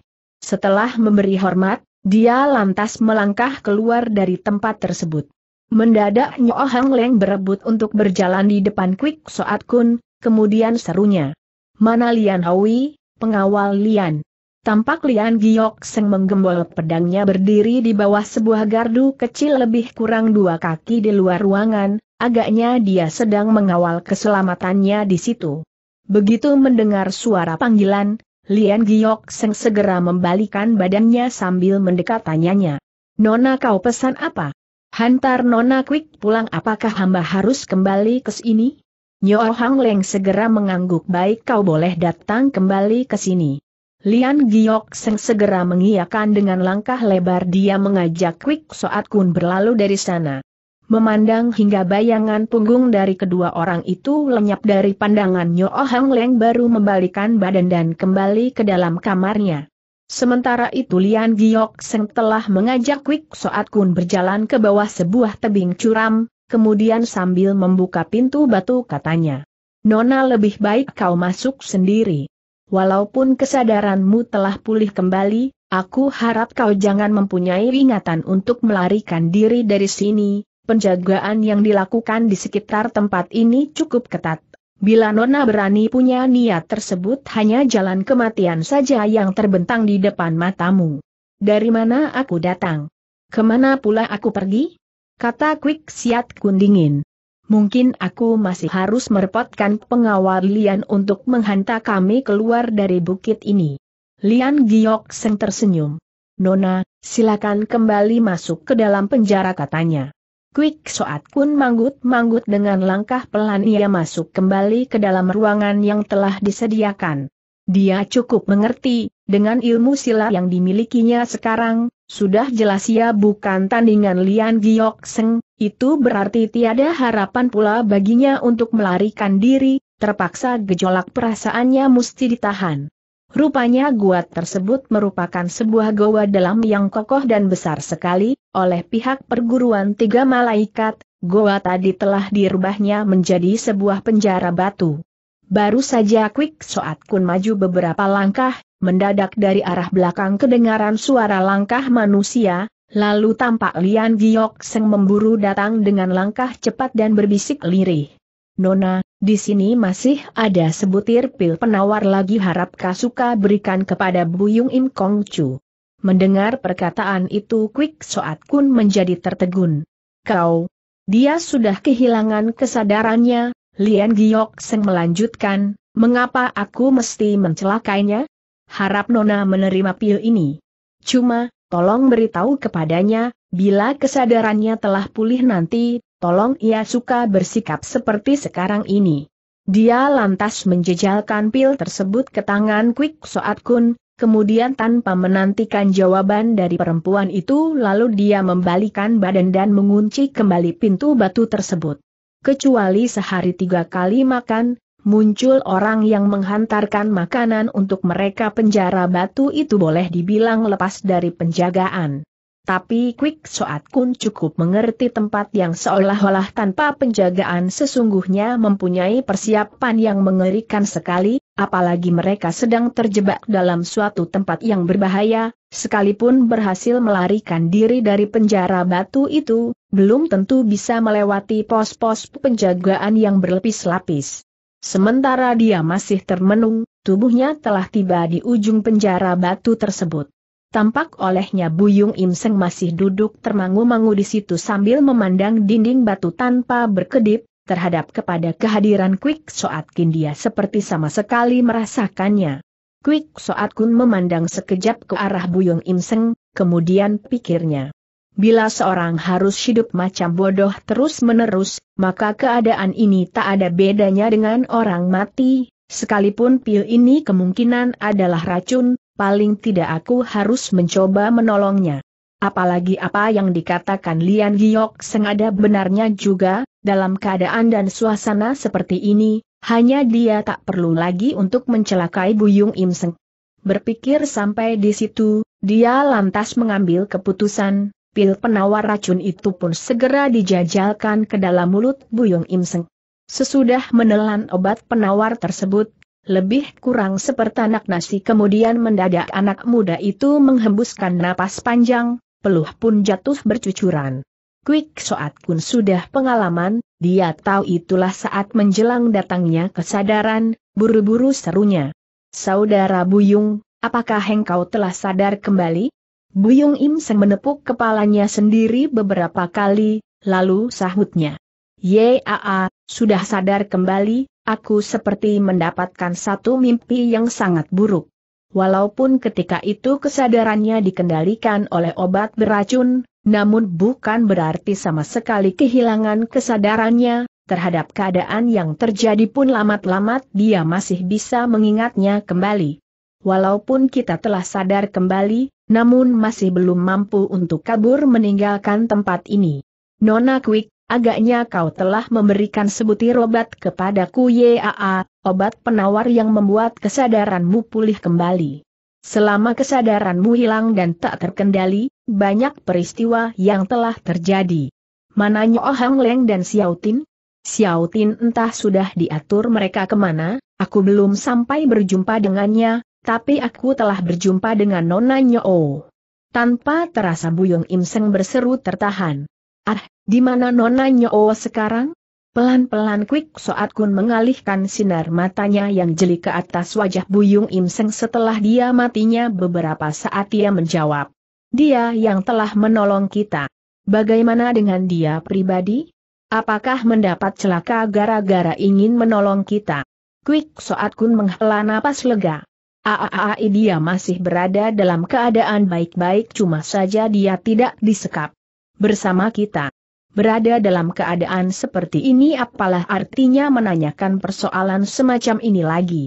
Setelah memberi hormat, dia lantas melangkah keluar dari tempat tersebut. Mendadak Nyo Hang Leng berebut untuk berjalan di depan Quick. Soat Kun, kemudian serunya. Mana Lian Hawi, pengawal Lian? Tampak Lian Giok Seng menggembol pedangnya berdiri di bawah sebuah gardu kecil lebih kurang dua kaki di luar ruangan, agaknya dia sedang mengawal keselamatannya di situ. Begitu mendengar suara panggilan, Lian Giok Seng segera membalikan badannya sambil mendekat tanyanya. Nona kau pesan apa? Hantar Nona Quick pulang apakah hamba harus kembali ke sini? Nyo Hang Leng segera mengangguk baik kau boleh datang kembali ke sini. Lian Giok Seng segera mengiyakan dengan langkah lebar dia mengajak Quick Soat Kun berlalu dari sana. Memandang hingga bayangan punggung dari kedua orang itu lenyap dari pandangan Nyo Hang Leng baru membalikan badan dan kembali ke dalam kamarnya. Sementara itu Lian Giok Seng telah mengajak Quick Soat Kun berjalan ke bawah sebuah tebing curam, kemudian sambil membuka pintu batu katanya. Nona lebih baik kau masuk sendiri. Walaupun kesadaranmu telah pulih kembali, aku harap kau jangan mempunyai ingatan untuk melarikan diri dari sini, penjagaan yang dilakukan di sekitar tempat ini cukup ketat. Bila Nona berani punya niat tersebut hanya jalan kematian saja yang terbentang di depan matamu. Dari mana aku datang? Kemana pula aku pergi? Kata Quick Siat Kundingin. Mungkin aku masih harus merepotkan pengawal Lian untuk menghantar kami keluar dari bukit ini. Lian Giok Seng tersenyum. Nona, silakan kembali masuk ke dalam penjara katanya. Quick Soat Kun manggut-manggut dengan langkah pelan ia masuk kembali ke dalam ruangan yang telah disediakan. Dia cukup mengerti, dengan ilmu silat yang dimilikinya sekarang, sudah jelas ia bukan tandingan Lian Giok Seng, itu berarti tiada harapan pula baginya untuk melarikan diri, terpaksa gejolak perasaannya mesti ditahan. Rupanya gua tersebut merupakan sebuah goa dalam yang kokoh dan besar sekali, oleh pihak perguruan tiga malaikat, goa tadi telah dirubahnya menjadi sebuah penjara batu. Baru saja Quick Soat Kun maju beberapa langkah, mendadak dari arah belakang kedengaran suara langkah manusia, lalu tampak Lian Giok Seng memburu datang dengan langkah cepat dan berbisik lirih. Nona, di sini masih ada sebutir pil penawar lagi harap Kasuka berikan kepada Buyung Im Kong Chu. Mendengar perkataan itu Quick Soat Kun menjadi tertegun. Kau, dia sudah kehilangan kesadarannya, Lian Giok Seng melanjutkan, mengapa aku mesti mencelakainya? Harap Nona menerima pil ini. Cuma, tolong beritahu kepadanya, bila kesadarannya telah pulih nanti, tolong ia suka bersikap seperti sekarang ini. Dia lantas menjejalkan pil tersebut ke tangan Quick Soat Kun, kemudian tanpa menantikan jawaban dari perempuan itu lalu dia membalikan badan dan mengunci kembali pintu batu tersebut. Kecuali sehari tiga kali makan, muncul orang yang menghantarkan makanan untuk mereka penjara batu itu boleh dibilang lepas dari penjagaan tapi Quick Soat Kun cukup mengerti tempat yang seolah-olah tanpa penjagaan sesungguhnya mempunyai persiapan yang mengerikan sekali, apalagi mereka sedang terjebak dalam suatu tempat yang berbahaya, sekalipun berhasil melarikan diri dari penjara batu itu, belum tentu bisa melewati pos-pos penjagaan yang berlapis-lapis. Sementara dia masih termenung, tubuhnya telah tiba di ujung penjara batu tersebut. Tampak olehnya Buyung Im Seng masih duduk termangu-mangu di situ sambil memandang dinding batu tanpa berkedip, terhadap kepada kehadiran Quick Soat Kin dia seperti sama sekali merasakannya. Quick Soat Kun memandang sekejap ke arah Buyung Im Seng, kemudian pikirnya. Bila seorang harus hidup macam bodoh terus-menerus, maka keadaan ini tak ada bedanya dengan orang mati, sekalipun pil ini kemungkinan adalah racun, paling tidak aku harus mencoba menolongnya. Apalagi apa yang dikatakan Lian Giok sengaja benarnya juga, dalam keadaan dan suasana seperti ini, hanya dia tak perlu lagi untuk mencelakai Buyung Im Seng. Berpikir sampai di situ, dia lantas mengambil keputusan, pil penawar racun itu pun segera dijajalkan ke dalam mulut Buyung Im Seng. Sesudah menelan obat penawar tersebut, lebih kurang seperti anak nasi kemudian mendadak anak muda itu menghembuskan napas panjang, peluh pun jatuh bercucuran. Quick Soat Kun sudah pengalaman, dia tahu itulah saat menjelang datangnya kesadaran, buru-buru serunya. Saudara Buyung, apakah engkau telah sadar kembali? Buyung Im Seng menepuk kepalanya sendiri beberapa kali, lalu sahutnya. Yaa, sudah sadar kembali, Aku seperti mendapatkan satu mimpi yang sangat buruk. Walaupun ketika itu kesadarannya dikendalikan oleh obat beracun, namun bukan berarti sama sekali kehilangan kesadarannya, terhadap keadaan yang terjadi pun lamat-lamat dia masih bisa mengingatnya kembali. Walaupun kita telah sadar kembali, namun masih belum mampu untuk kabur meninggalkan tempat ini. Nona Quick, Agaknya kau telah memberikan sebutir obat kepadaku YAA, obat penawar yang membuat kesadaranmu pulih kembali. Selama kesadaranmu hilang dan tak terkendali, banyak peristiwa yang telah terjadi. Mananya Oh Hang Leng dan Xiaotin? Xiaotin entah sudah diatur mereka kemana, aku belum sampai berjumpa dengannya, tapi aku telah berjumpa dengan Nona Nyo. Tanpa terasa Buyung Im Seng berseru tertahan. Ah, di mana Nona Nyo sekarang? Pelan-pelan Quick Soat Kun mengalihkan sinar matanya yang jeli ke atas wajah Buyung Im Seng setelah dia matinya beberapa saat ia menjawab. Dia yang telah menolong kita. Bagaimana dengan dia pribadi? Apakah mendapat celaka gara-gara ingin menolong kita? Quick Soat Kun menghela napas lega. Aaai dia masih berada dalam keadaan baik-baik cuma saja dia tidak disekap bersama kita. Berada dalam keadaan seperti ini apalah artinya menanyakan persoalan semacam ini lagi.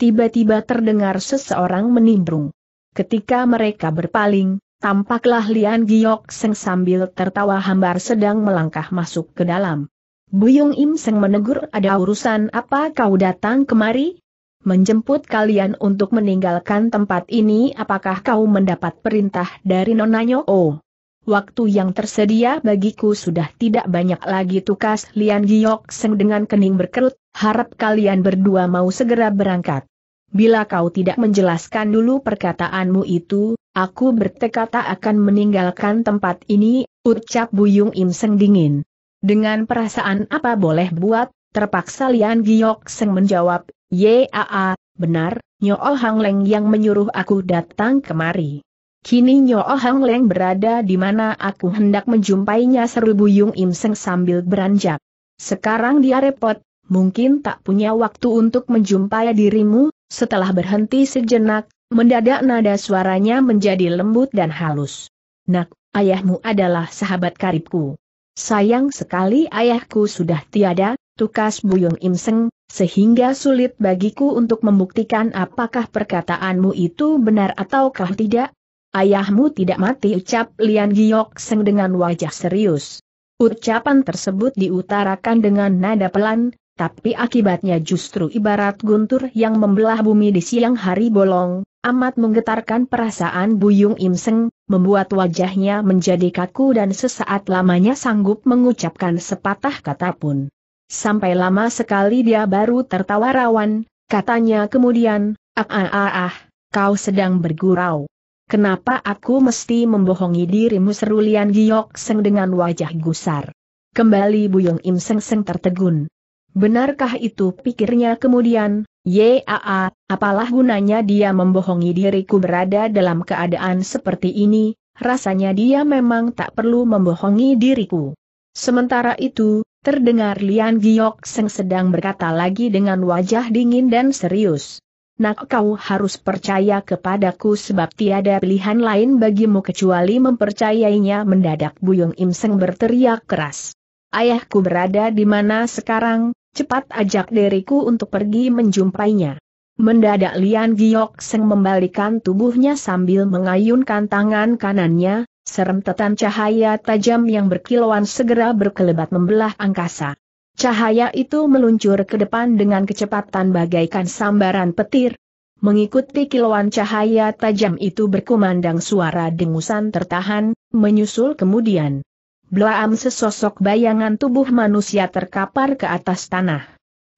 Tiba-tiba terdengar seseorang menimbrung. Ketika mereka berpaling, tampaklah Lian Giok Seng sambil tertawa hambar sedang melangkah masuk ke dalam. Buyung Im Seng menegur ada urusan apa kau datang kemari? Menjemput kalian untuk meninggalkan tempat ini apakah kau mendapat perintah dari Nona Nyo? Oh. Waktu yang tersedia bagiku sudah tidak banyak lagi tukas Lian Giok Seng dengan kening berkerut, harap kalian berdua mau segera berangkat. Bila kau tidak menjelaskan dulu perkataanmu itu, aku bertekad tak akan meninggalkan tempat ini, ucap Buyung Im Seng dingin. Dengan perasaan apa boleh buat, terpaksa Lian Giok Seng menjawab, Yaa, benar, Nyo Hang Leng yang menyuruh aku datang kemari. Kini Nyo Hang Leng berada di mana aku hendak menjumpainya seru Buyung Im Seng sambil beranjak. Sekarang dia repot, mungkin tak punya waktu untuk menjumpai dirimu, setelah berhenti sejenak, mendadak nada suaranya menjadi lembut dan halus. Nak, ayahmu adalah sahabat karibku. Sayang sekali ayahku sudah tiada, tukas Buyung Im Seng, sehingga sulit bagiku untuk membuktikan apakah perkataanmu itu benar ataukah tidak, ayahmu tidak mati ucap Lian Giok Seng dengan wajah serius. Ucapan tersebut diutarakan dengan nada pelan, tapi akibatnya justru ibarat guntur yang membelah bumi di siang hari bolong, amat menggetarkan perasaan Buyung Im Seng, membuat wajahnya menjadi kaku dan sesaat lamanya sanggup mengucapkan sepatah kata pun. Sampai lama sekali dia baru tertawa rawan, katanya kemudian, ah ah ah, ah kau sedang bergurau. Kenapa aku mesti membohongi dirimu seru Lian Giok Seng dengan wajah gusar. Kembali Buyong Im Seng Seng tertegun. Benarkah itu pikirnya kemudian, Yaa, apalah gunanya dia membohongi diriku berada dalam keadaan seperti ini, rasanya dia memang tak perlu membohongi diriku. Sementara itu, terdengar Lian Giok Seng sedang berkata lagi dengan wajah dingin dan serius nak kau harus percaya kepadaku sebab tiada pilihan lain bagimu kecuali mempercayainya mendadak Buyung Imseng berteriak keras. Ayahku berada di mana sekarang, cepat ajak diriku untuk pergi menjumpainya. Mendadak Lian Giok Seng membalikan tubuhnya sambil mengayunkan tangan kanannya, serentetan cahaya tajam yang berkilauan segera berkelebat membelah angkasa. Cahaya itu meluncur ke depan dengan kecepatan bagaikan sambaran petir. Mengikuti kilauan cahaya tajam itu berkumandang suara dengusan tertahan, menyusul kemudian. Blaam, sesosok bayangan tubuh manusia terkapar ke atas tanah.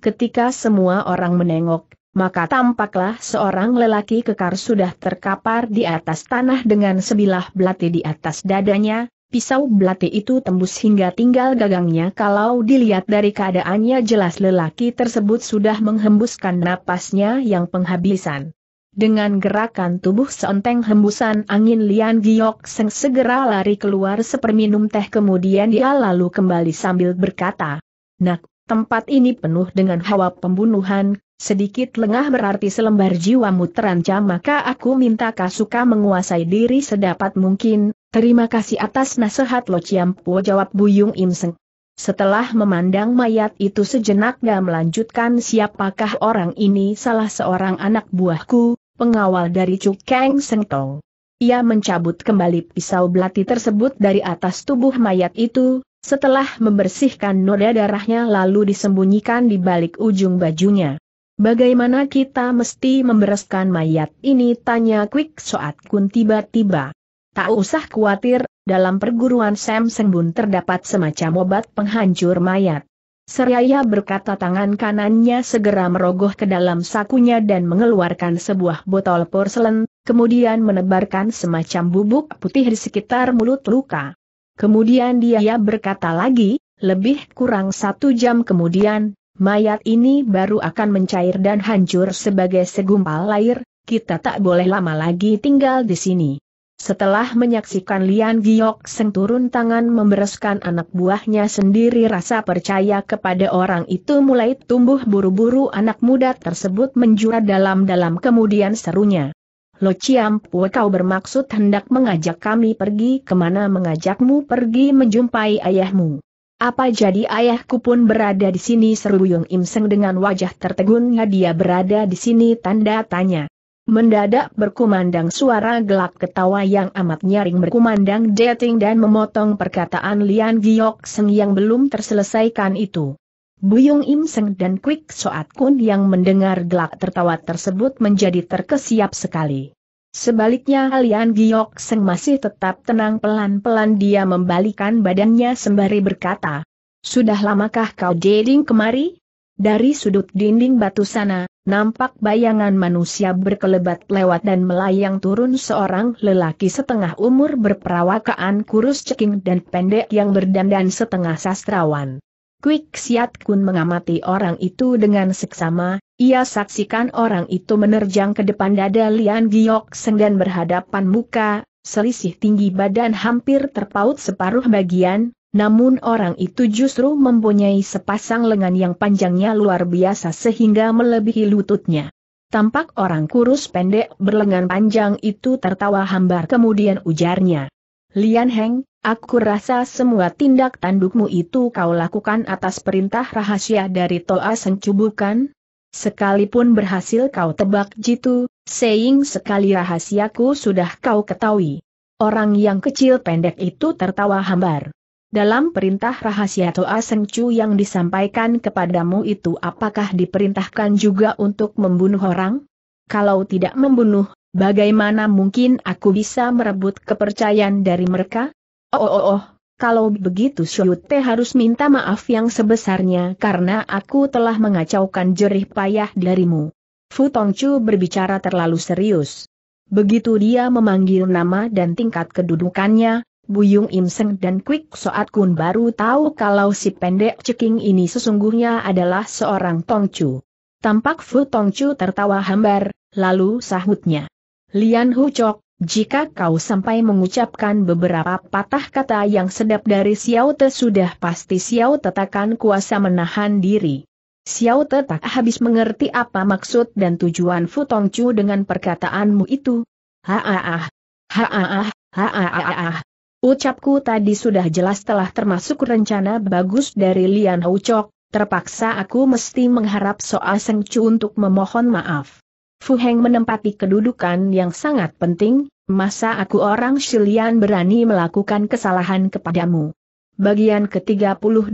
Ketika semua orang menengok, maka tampaklah seorang lelaki kekar sudah terkapar di atas tanah dengan sebilah belati di atas dadanya, pisau belati itu tembus hingga tinggal gagangnya kalau dilihat dari keadaannya jelas lelaki tersebut sudah menghembuskan napasnya yang penghabisan. Dengan gerakan tubuh seonteng hembusan angin Lian Giok Seng segera lari keluar seperminum teh kemudian dia lalu kembali sambil berkata, Nak, tempat ini penuh dengan hawa pembunuhan, Sedikit lengah berarti selembar jiwamu terancam maka aku minta suka menguasai diri sedapat mungkin, terima kasih atas nasihat Lo Ciampu jawab Buyung Imseng. Setelah memandang mayat itu sejenak dan melanjutkan siapakah orang ini salah seorang anak buahku, pengawal dari Cukeng Sengtong. Ia mencabut kembali pisau belati tersebut dari atas tubuh mayat itu, setelah membersihkan noda darahnya lalu disembunyikan di balik ujung bajunya. Bagaimana kita mesti membereskan mayat ini? Tanya Quick Soat Kun tiba-tiba. Tak usah khawatir, dalam perguruan Sam Sengbun terdapat semacam obat penghancur mayat. Seraya berkata tangan kanannya segera merogoh ke dalam sakunya dan mengeluarkan sebuah botol porselen, kemudian menebarkan semacam bubuk putih di sekitar mulut luka. Kemudian dia berkata lagi, lebih kurang satu jam kemudian, mayat ini baru akan mencair dan hancur sebagai segumpal air, kita tak boleh lama lagi tinggal di sini. Setelah menyaksikan Lian Giok Seng turun tangan membereskan anak buahnya sendiri rasa percaya kepada orang itu mulai tumbuh buru-buru anak muda tersebut menjura dalam-dalam kemudian serunya. Lo Chiam Pue kau bermaksud hendak mengajak kami pergi kemana mengajakmu pergi menjumpai ayahmu. Apa jadi ayahku pun berada di sini seru Yung Im Seng dengan wajah tertegunnya dia berada di sini tanda tanya. Mendadak berkumandang suara gelak ketawa yang amat nyaring berkumandang dating dan memotong perkataan Lian Giok Seng yang belum terselesaikan itu. Buyung Im Seng dan Quick Soat Kun yang mendengar gelak tertawa tersebut menjadi terkesiap sekali. Sebaliknya Alian Giok Seng masih tetap tenang pelan-pelan dia membalikan badannya sembari berkata. Sudah lamakah kau Jading kemari? Dari sudut dinding batu sana, nampak bayangan manusia berkelebat lewat dan melayang turun seorang lelaki setengah umur berperawakan kurus ceking dan pendek yang berdandan setengah sastrawan. Quick Siat Kun mengamati orang itu dengan seksama, ia saksikan orang itu menerjang ke depan dada Lian Giok Seng dan berhadapan muka, selisih tinggi badan hampir terpaut separuh bagian, namun orang itu justru mempunyai sepasang lengan yang panjangnya luar biasa sehingga melebihi lututnya. Tampak orang kurus pendek berlengan panjang itu tertawa hambar kemudian ujarnya. Lian Heng, Aku rasa semua tindak tandukmu itu kau lakukan atas perintah rahasia dari Toa Sengcu bukan? Sekalipun berhasil kau tebak jitu, seing sekali rahasiaku sudah kau ketahui. Orang yang kecil pendek itu tertawa hambar. Dalam perintah rahasia Toa Sengcu yang disampaikan kepadamu itu apakah diperintahkan juga untuk membunuh orang? Kalau tidak membunuh, bagaimana mungkin aku bisa merebut kepercayaan dari mereka? Oh oh oh, kalau begitu Syute harus minta maaf yang sebesarnya karena aku telah mengacaukan jerih payah darimu. Fu Tongchu berbicara terlalu serius. Begitu dia memanggil nama dan tingkat kedudukannya, Buyung Imseng dan Quick Soat Kun baru tahu kalau si pendek ceking ini sesungguhnya adalah seorang Tongchu. Tampak Fu Tongchu tertawa hambar, lalu sahutnya. Lian Hu Chok, jika kau sampai mengucapkan beberapa patah kata yang sedap dari Xiao Te sudah pasti Xiao Te takkan kuasa menahan diri. Xiao Te tak habis mengerti apa maksud dan tujuan Futong Chu dengan perkataanmu itu. Haaah. Haaah, haaah. Ucapku tadi sudah jelas telah termasuk rencana bagus dari Lian Chok, terpaksa aku mesti mengharap soa Seng Chu untuk memohon maaf. Fu Heng menempati kedudukan yang sangat penting, masa aku orang Shilian berani melakukan kesalahan kepadamu. Bagian ke-32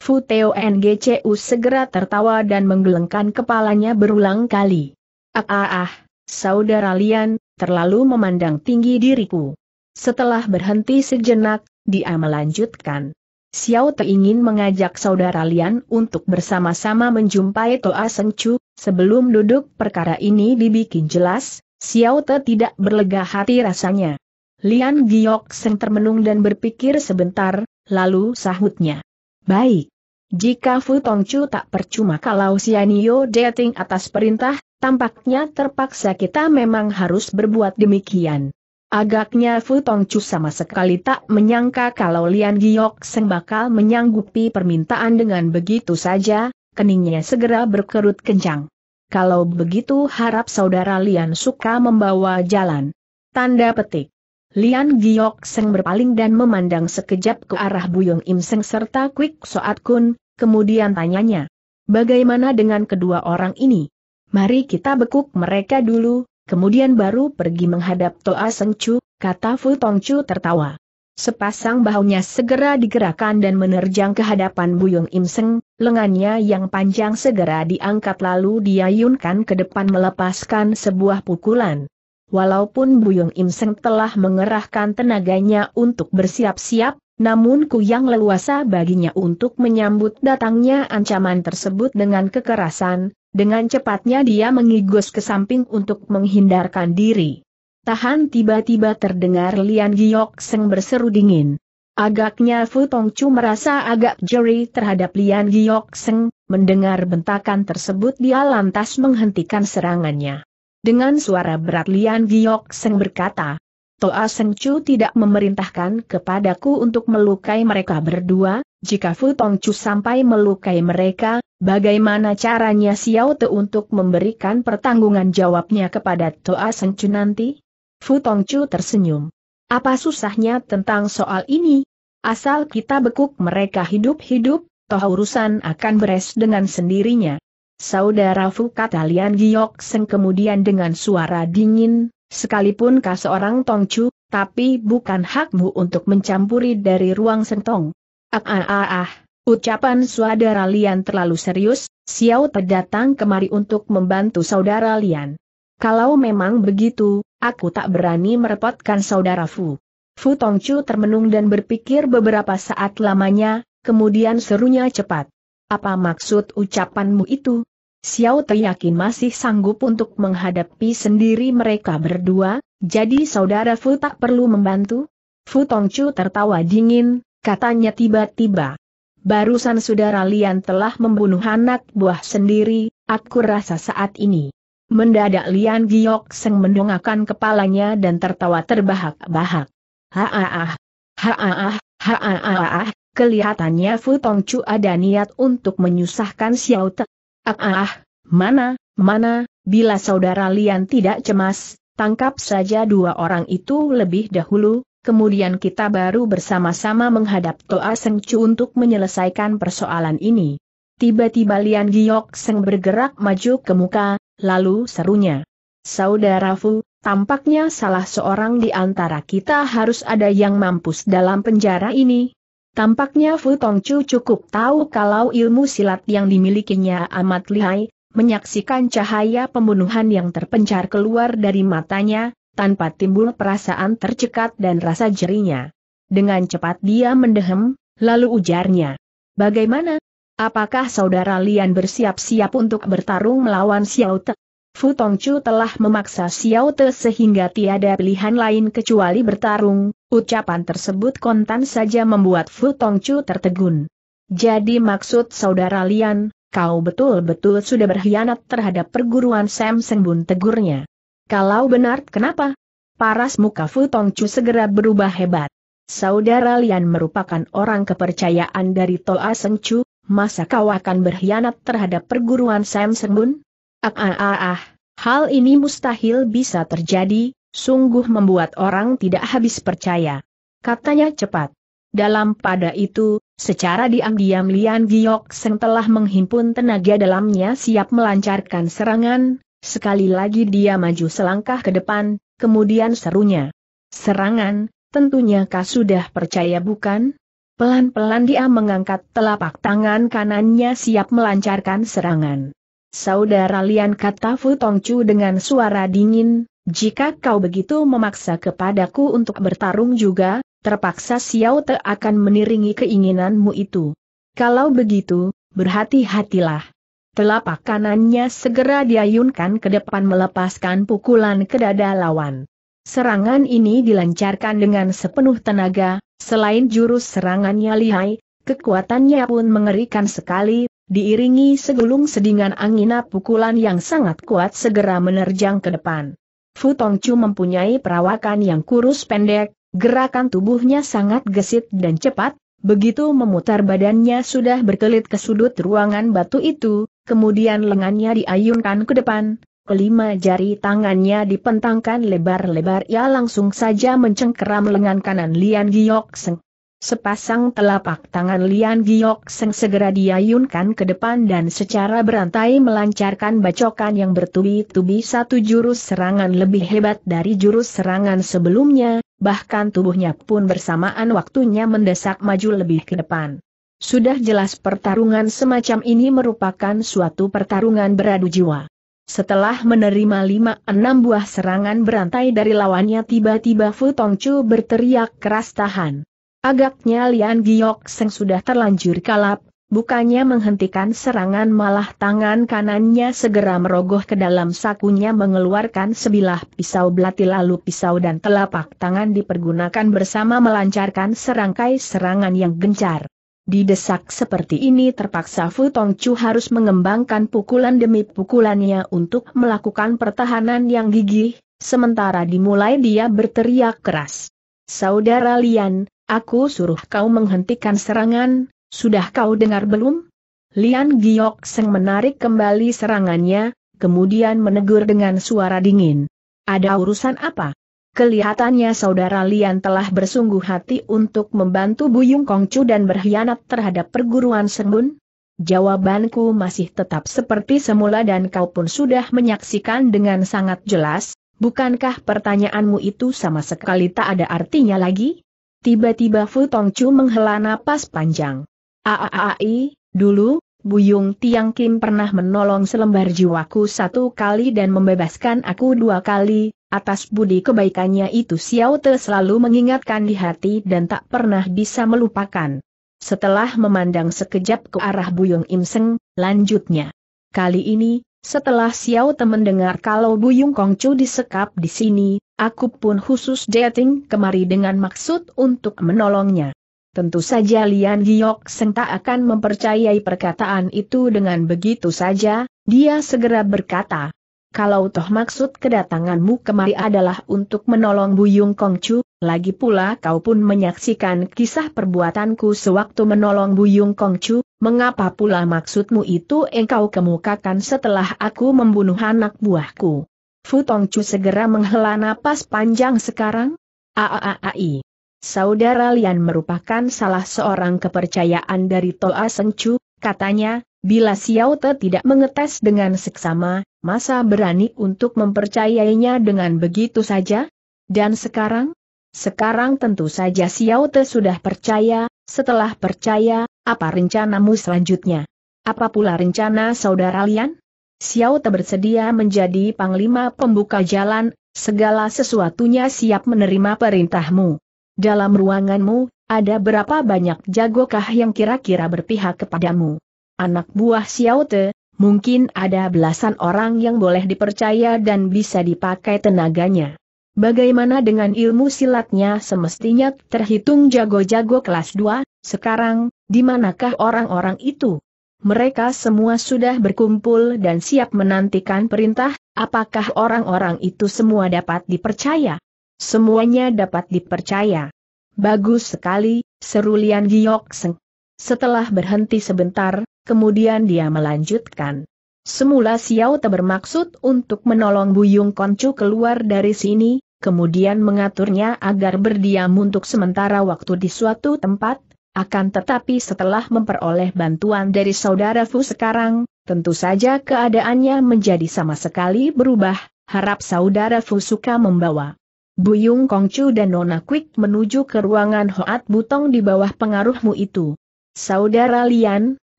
Fu Teo NGCU segera tertawa dan menggelengkan kepalanya berulang kali. Ah ah ah, saudara Lian, terlalu memandang tinggi diriku. Setelah berhenti sejenak, dia melanjutkan. Xiao Te ingin mengajak saudara Lian untuk bersama-sama menjumpai Toa Seng Chu, sebelum duduk perkara ini dibikin jelas, Xiao Te tidak berlega hati rasanya. Lian Giok Seng termenung dan berpikir sebentar, lalu sahutnya. Baik. Jika Fu Tong Chu tak percuma kalau Sianio dating atas perintah, tampaknya terpaksa kita memang harus berbuat demikian. Agaknya Fu Tongcu sama sekali tak menyangka kalau Lian Giok Seng bakal menyanggupi permintaan dengan begitu saja, keningnya segera berkerut kencang. Kalau begitu harap saudara Lian suka membawa jalan. Tanda petik. Lian Giok Seng berpaling dan memandang sekejap ke arah Buyung Im Seng serta Quick Soat Kun, kemudian tanyanya. Bagaimana dengan kedua orang ini? Mari kita bekuk mereka dulu, Kemudian baru pergi menghadap Toa Seng kata Fu Tong tertawa. Sepasang bahunya segera digerakkan dan menerjang ke hadapan Buyung Im lengannya yang panjang segera diangkat lalu diayunkan ke depan melepaskan sebuah pukulan. Walaupun Buyung Im Seng telah mengerahkan tenaganya untuk bersiap-siap, namun ku yang leluasa baginya untuk menyambut datangnya ancaman tersebut dengan kekerasan, dengan cepatnya dia mengigus ke samping untuk menghindarkan diri. Tahan tiba-tiba terdengar Lian Giok Seng berseru dingin. Agaknya Fu Tongcu merasa agak jeri terhadap Lian Giok Seng, mendengar bentakan tersebut dia lantas menghentikan serangannya. Dengan suara berat Lian Giok Seng berkata, Toa Seng Chu tidak memerintahkan kepadaku untuk melukai mereka berdua, jika Fu Tongcu sampai melukai mereka, Bagaimana caranya Xiao Te untuk memberikan pertanggungan jawabnya kepada Toa Sencu nanti? Tong Chu tersenyum. Apa susahnya tentang soal ini? Asal kita bekuk mereka hidup-hidup, toh urusan akan beres dengan sendirinya. Saudara Fu kata Lian Giok Seng kemudian dengan suara dingin, sekalipun kau seorang Tongcu, tapi bukan hakmu untuk mencampuri dari ruang sentong. Ah ah ah ah. Ucapan saudara Lian terlalu serius, Xiao Te datang kemari untuk membantu saudara Lian. Kalau memang begitu, aku tak berani merepotkan saudara Fu. Fu Tongchu termenung dan berpikir beberapa saat lamanya, kemudian serunya cepat. Apa maksud ucapanmu itu? Xiao Te yakin masih sanggup untuk menghadapi sendiri mereka berdua, jadi saudara Fu tak perlu membantu? Fu Tongchu tertawa dingin, katanya tiba-tiba. Barusan saudara Lian telah membunuh anak buah sendiri, aku rasa saat ini. Mendadak Lian Giok Seng mendongakkan kepalanya dan tertawa terbahak-bahak. Haah, haah, haah, kelihatannya Tong Chu ada niat untuk menyusahkan Xiao Te. Ah, mana, mana, bila saudara Lian tidak cemas, tangkap saja dua orang itu lebih dahulu, kemudian kita baru bersama-sama menghadap Toa Seng Chu untuk menyelesaikan persoalan ini. Tiba-tiba Lian Giok Seng bergerak maju ke muka, lalu serunya. Saudara Fu, tampaknya salah seorang di antara kita harus ada yang mampus dalam penjara ini. Tampaknya Fu Tong Chu cukup tahu kalau ilmu silat yang dimilikinya amat lihai, menyaksikan cahaya pembunuhan yang terpencar keluar dari matanya, tanpa timbul perasaan tercekat dan rasa jerinya. Dengan cepat dia mendehem, lalu ujarnya. Bagaimana? Apakah saudara Lian bersiap-siap untuk bertarung melawan Xiao Te? Fu Tongcu telah memaksa Xiao Te sehingga tiada pilihan lain kecuali bertarung, ucapan tersebut kontan saja membuat Fu Tongcu tertegun. Jadi maksud saudara Lian, kau betul-betul sudah berkhianat terhadap perguruan Sam Sengbun tegurnya. Kalau benar kenapa? Paras muka Futong Chu segera berubah hebat. Saudara Lian merupakan orang kepercayaan dari Toa Seng Chu, masa kau akan berkhianat terhadap perguruan Sam Bun? Ah ah ah ah, hal ini mustahil bisa terjadi, sungguh membuat orang tidak habis percaya. Katanya cepat. Dalam pada itu, secara diam-diam Lian Giok Seng telah menghimpun tenaga dalamnya siap melancarkan serangan, Sekali lagi dia maju selangkah ke depan, kemudian serunya. Serangan, tentunya kau sudah percaya bukan? Pelan-pelan dia mengangkat telapak tangan kanannya siap melancarkan serangan. Saudara Lian kata Fu Tongcu dengan suara dingin, jika kau begitu memaksa kepadaku untuk bertarung juga, terpaksa Xiao Te akan meniringi keinginanmu itu. Kalau begitu, berhati-hatilah. Telapak kanannya segera diayunkan ke depan melepaskan pukulan ke dada lawan. Serangan ini dilancarkan dengan sepenuh tenaga, selain jurus serangannya lihai, kekuatannya pun mengerikan sekali, diiringi segulung sedingan angina pukulan yang sangat kuat segera menerjang ke depan. Fu Tongchu mempunyai perawakan yang kurus pendek, gerakan tubuhnya sangat gesit dan cepat, Begitu memutar badannya sudah berkelit ke sudut ruangan batu itu, kemudian lengannya diayunkan ke depan, kelima jari tangannya dipentangkan lebar-lebar ia langsung saja mencengkeram lengan kanan Lian Giok Seng. Sepasang telapak tangan Lian Giok Seng segera diayunkan ke depan dan secara berantai melancarkan bacokan yang bertubi-tubi satu jurus serangan lebih hebat dari jurus serangan sebelumnya, bahkan tubuhnya pun bersamaan waktunya mendesak maju lebih ke depan. Sudah jelas pertarungan semacam ini merupakan suatu pertarungan beradu jiwa. Setelah menerima lima enam buah serangan berantai dari lawannya tiba-tiba Fu Tongchu berteriak keras tahan. Agaknya Lian Giok Seng sudah terlanjur kalap, bukannya menghentikan serangan malah tangan kanannya segera merogoh ke dalam sakunya mengeluarkan sebilah pisau belati lalu pisau dan telapak tangan dipergunakan bersama melancarkan serangkai serangan yang gencar. Didesak seperti ini terpaksa Fu Tongcu harus mengembangkan pukulan demi pukulannya untuk melakukan pertahanan yang gigih, sementara dimulai dia berteriak keras. Saudara Lian, aku suruh kau menghentikan serangan, sudah kau dengar belum? Lian Giok Seng menarik kembali serangannya, kemudian menegur dengan suara dingin. Ada urusan apa? Kelihatannya saudara Lian telah bersungguh hati untuk membantu Buyung Kongcu dan berkhianat terhadap perguruan Sengun? Jawabanku masih tetap seperti semula dan kau pun sudah menyaksikan dengan sangat jelas, bukankah pertanyaanmu itu sama sekali tak ada artinya lagi? Tiba-tiba Fu Tongcu menghela napas panjang. Aaai, dulu, Buyung Tiang Kim pernah menolong selembar jiwaku satu kali dan membebaskan aku dua kali, Atas budi kebaikannya itu Xiao Te selalu mengingatkan di hati dan tak pernah bisa melupakan. Setelah memandang sekejap ke arah Buyung Im Seng, lanjutnya. Kali ini, setelah Xiao Te mendengar kalau Buyung Chu disekap di sini, aku pun khusus dating kemari dengan maksud untuk menolongnya. Tentu saja Lian Giok Seng tak akan mempercayai perkataan itu dengan begitu saja, dia segera berkata, kalau toh maksud kedatanganmu kemari adalah untuk menolong Buyung Kongcu, lagi pula kau pun menyaksikan kisah perbuatanku sewaktu menolong Buyung Kongcu, mengapa pula maksudmu itu engkau kemukakan setelah aku membunuh anak buahku? Fu Tongcu segera menghela napas panjang sekarang? Aaai. Saudara Lian merupakan salah seorang kepercayaan dari Toa Sengcu, katanya, Bila Xiao Te tidak mengetes dengan seksama, masa berani untuk mempercayainya dengan begitu saja? Dan sekarang? Sekarang tentu saja Xiao Te sudah percaya, setelah percaya, apa rencanamu selanjutnya? Apa pula rencana saudara Lian? Xiao Te bersedia menjadi panglima pembuka jalan, segala sesuatunya siap menerima perintahmu. Dalam ruanganmu, ada berapa banyak jagokah yang kira-kira berpihak kepadamu? anak buah Xiao Te, mungkin ada belasan orang yang boleh dipercaya dan bisa dipakai tenaganya. Bagaimana dengan ilmu silatnya semestinya terhitung jago-jago kelas 2, sekarang, di manakah orang-orang itu? Mereka semua sudah berkumpul dan siap menantikan perintah, apakah orang-orang itu semua dapat dipercaya? Semuanya dapat dipercaya. Bagus sekali, seru Lian Giyok Seng. Setelah berhenti sebentar, kemudian dia melanjutkan. Semula Xiao Te bermaksud untuk menolong Buyung Koncu keluar dari sini, kemudian mengaturnya agar berdiam untuk sementara waktu di suatu tempat, akan tetapi setelah memperoleh bantuan dari saudara Fu sekarang, tentu saja keadaannya menjadi sama sekali berubah, harap saudara Fu suka membawa. Buyung Kongcu dan Nona Quick menuju ke ruangan Hoat Butong di bawah pengaruhmu itu. Saudara Lian,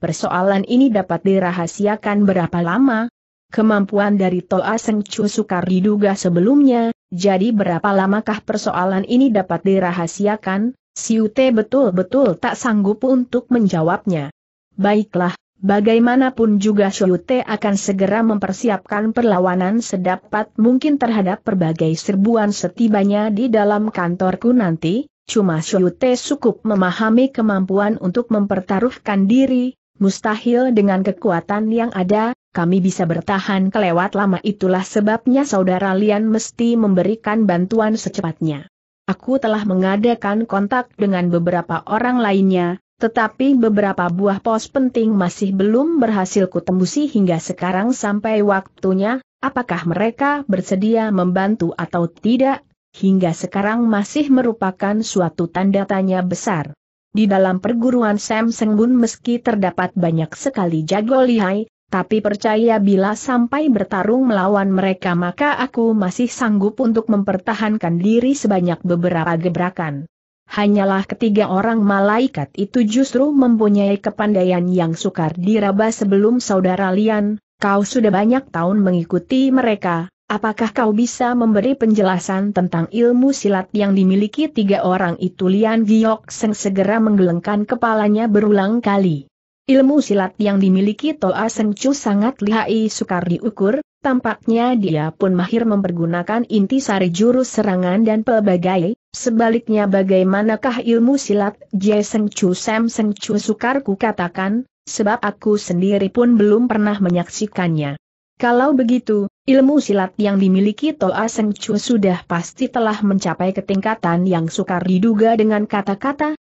Persoalan ini dapat dirahasiakan berapa lama? Kemampuan dari Toa Seng Chu sukar diduga sebelumnya, jadi berapa lamakah persoalan ini dapat dirahasiakan? Siu Te betul-betul tak sanggup untuk menjawabnya. Baiklah, bagaimanapun juga Siu Te akan segera mempersiapkan perlawanan sedapat mungkin terhadap berbagai serbuan setibanya di dalam kantorku nanti, Cuma Shute cukup memahami kemampuan untuk mempertaruhkan diri, mustahil dengan kekuatan yang ada, kami bisa bertahan kelewat lama itulah sebabnya saudara Lian mesti memberikan bantuan secepatnya. Aku telah mengadakan kontak dengan beberapa orang lainnya, tetapi beberapa buah pos penting masih belum berhasil kutembusi hingga sekarang sampai waktunya, apakah mereka bersedia membantu atau tidak, hingga sekarang masih merupakan suatu tanda tanya besar. Di dalam perguruan Sam Sengbun meski terdapat banyak sekali jago lihai, tapi percaya bila sampai bertarung melawan mereka maka aku masih sanggup untuk mempertahankan diri sebanyak beberapa gebrakan. Hanyalah ketiga orang malaikat itu justru mempunyai kepandaian yang sukar diraba sebelum saudara Lian, kau sudah banyak tahun mengikuti mereka, Apakah kau bisa memberi penjelasan tentang ilmu silat yang dimiliki tiga orang itu Lian Giok Seng segera menggelengkan kepalanya berulang kali. Ilmu silat yang dimiliki Toa Seng Chu sangat lihai sukar diukur, tampaknya dia pun mahir mempergunakan inti sari jurus serangan dan pelbagai, sebaliknya bagaimanakah ilmu silat Jie Seng Chu Sam Seng Chu sukar katakan? sebab aku sendiri pun belum pernah menyaksikannya. Kalau begitu, ilmu silat yang dimiliki Toa Seng Chu sudah pasti telah mencapai ketingkatan yang sukar diduga dengan kata-kata,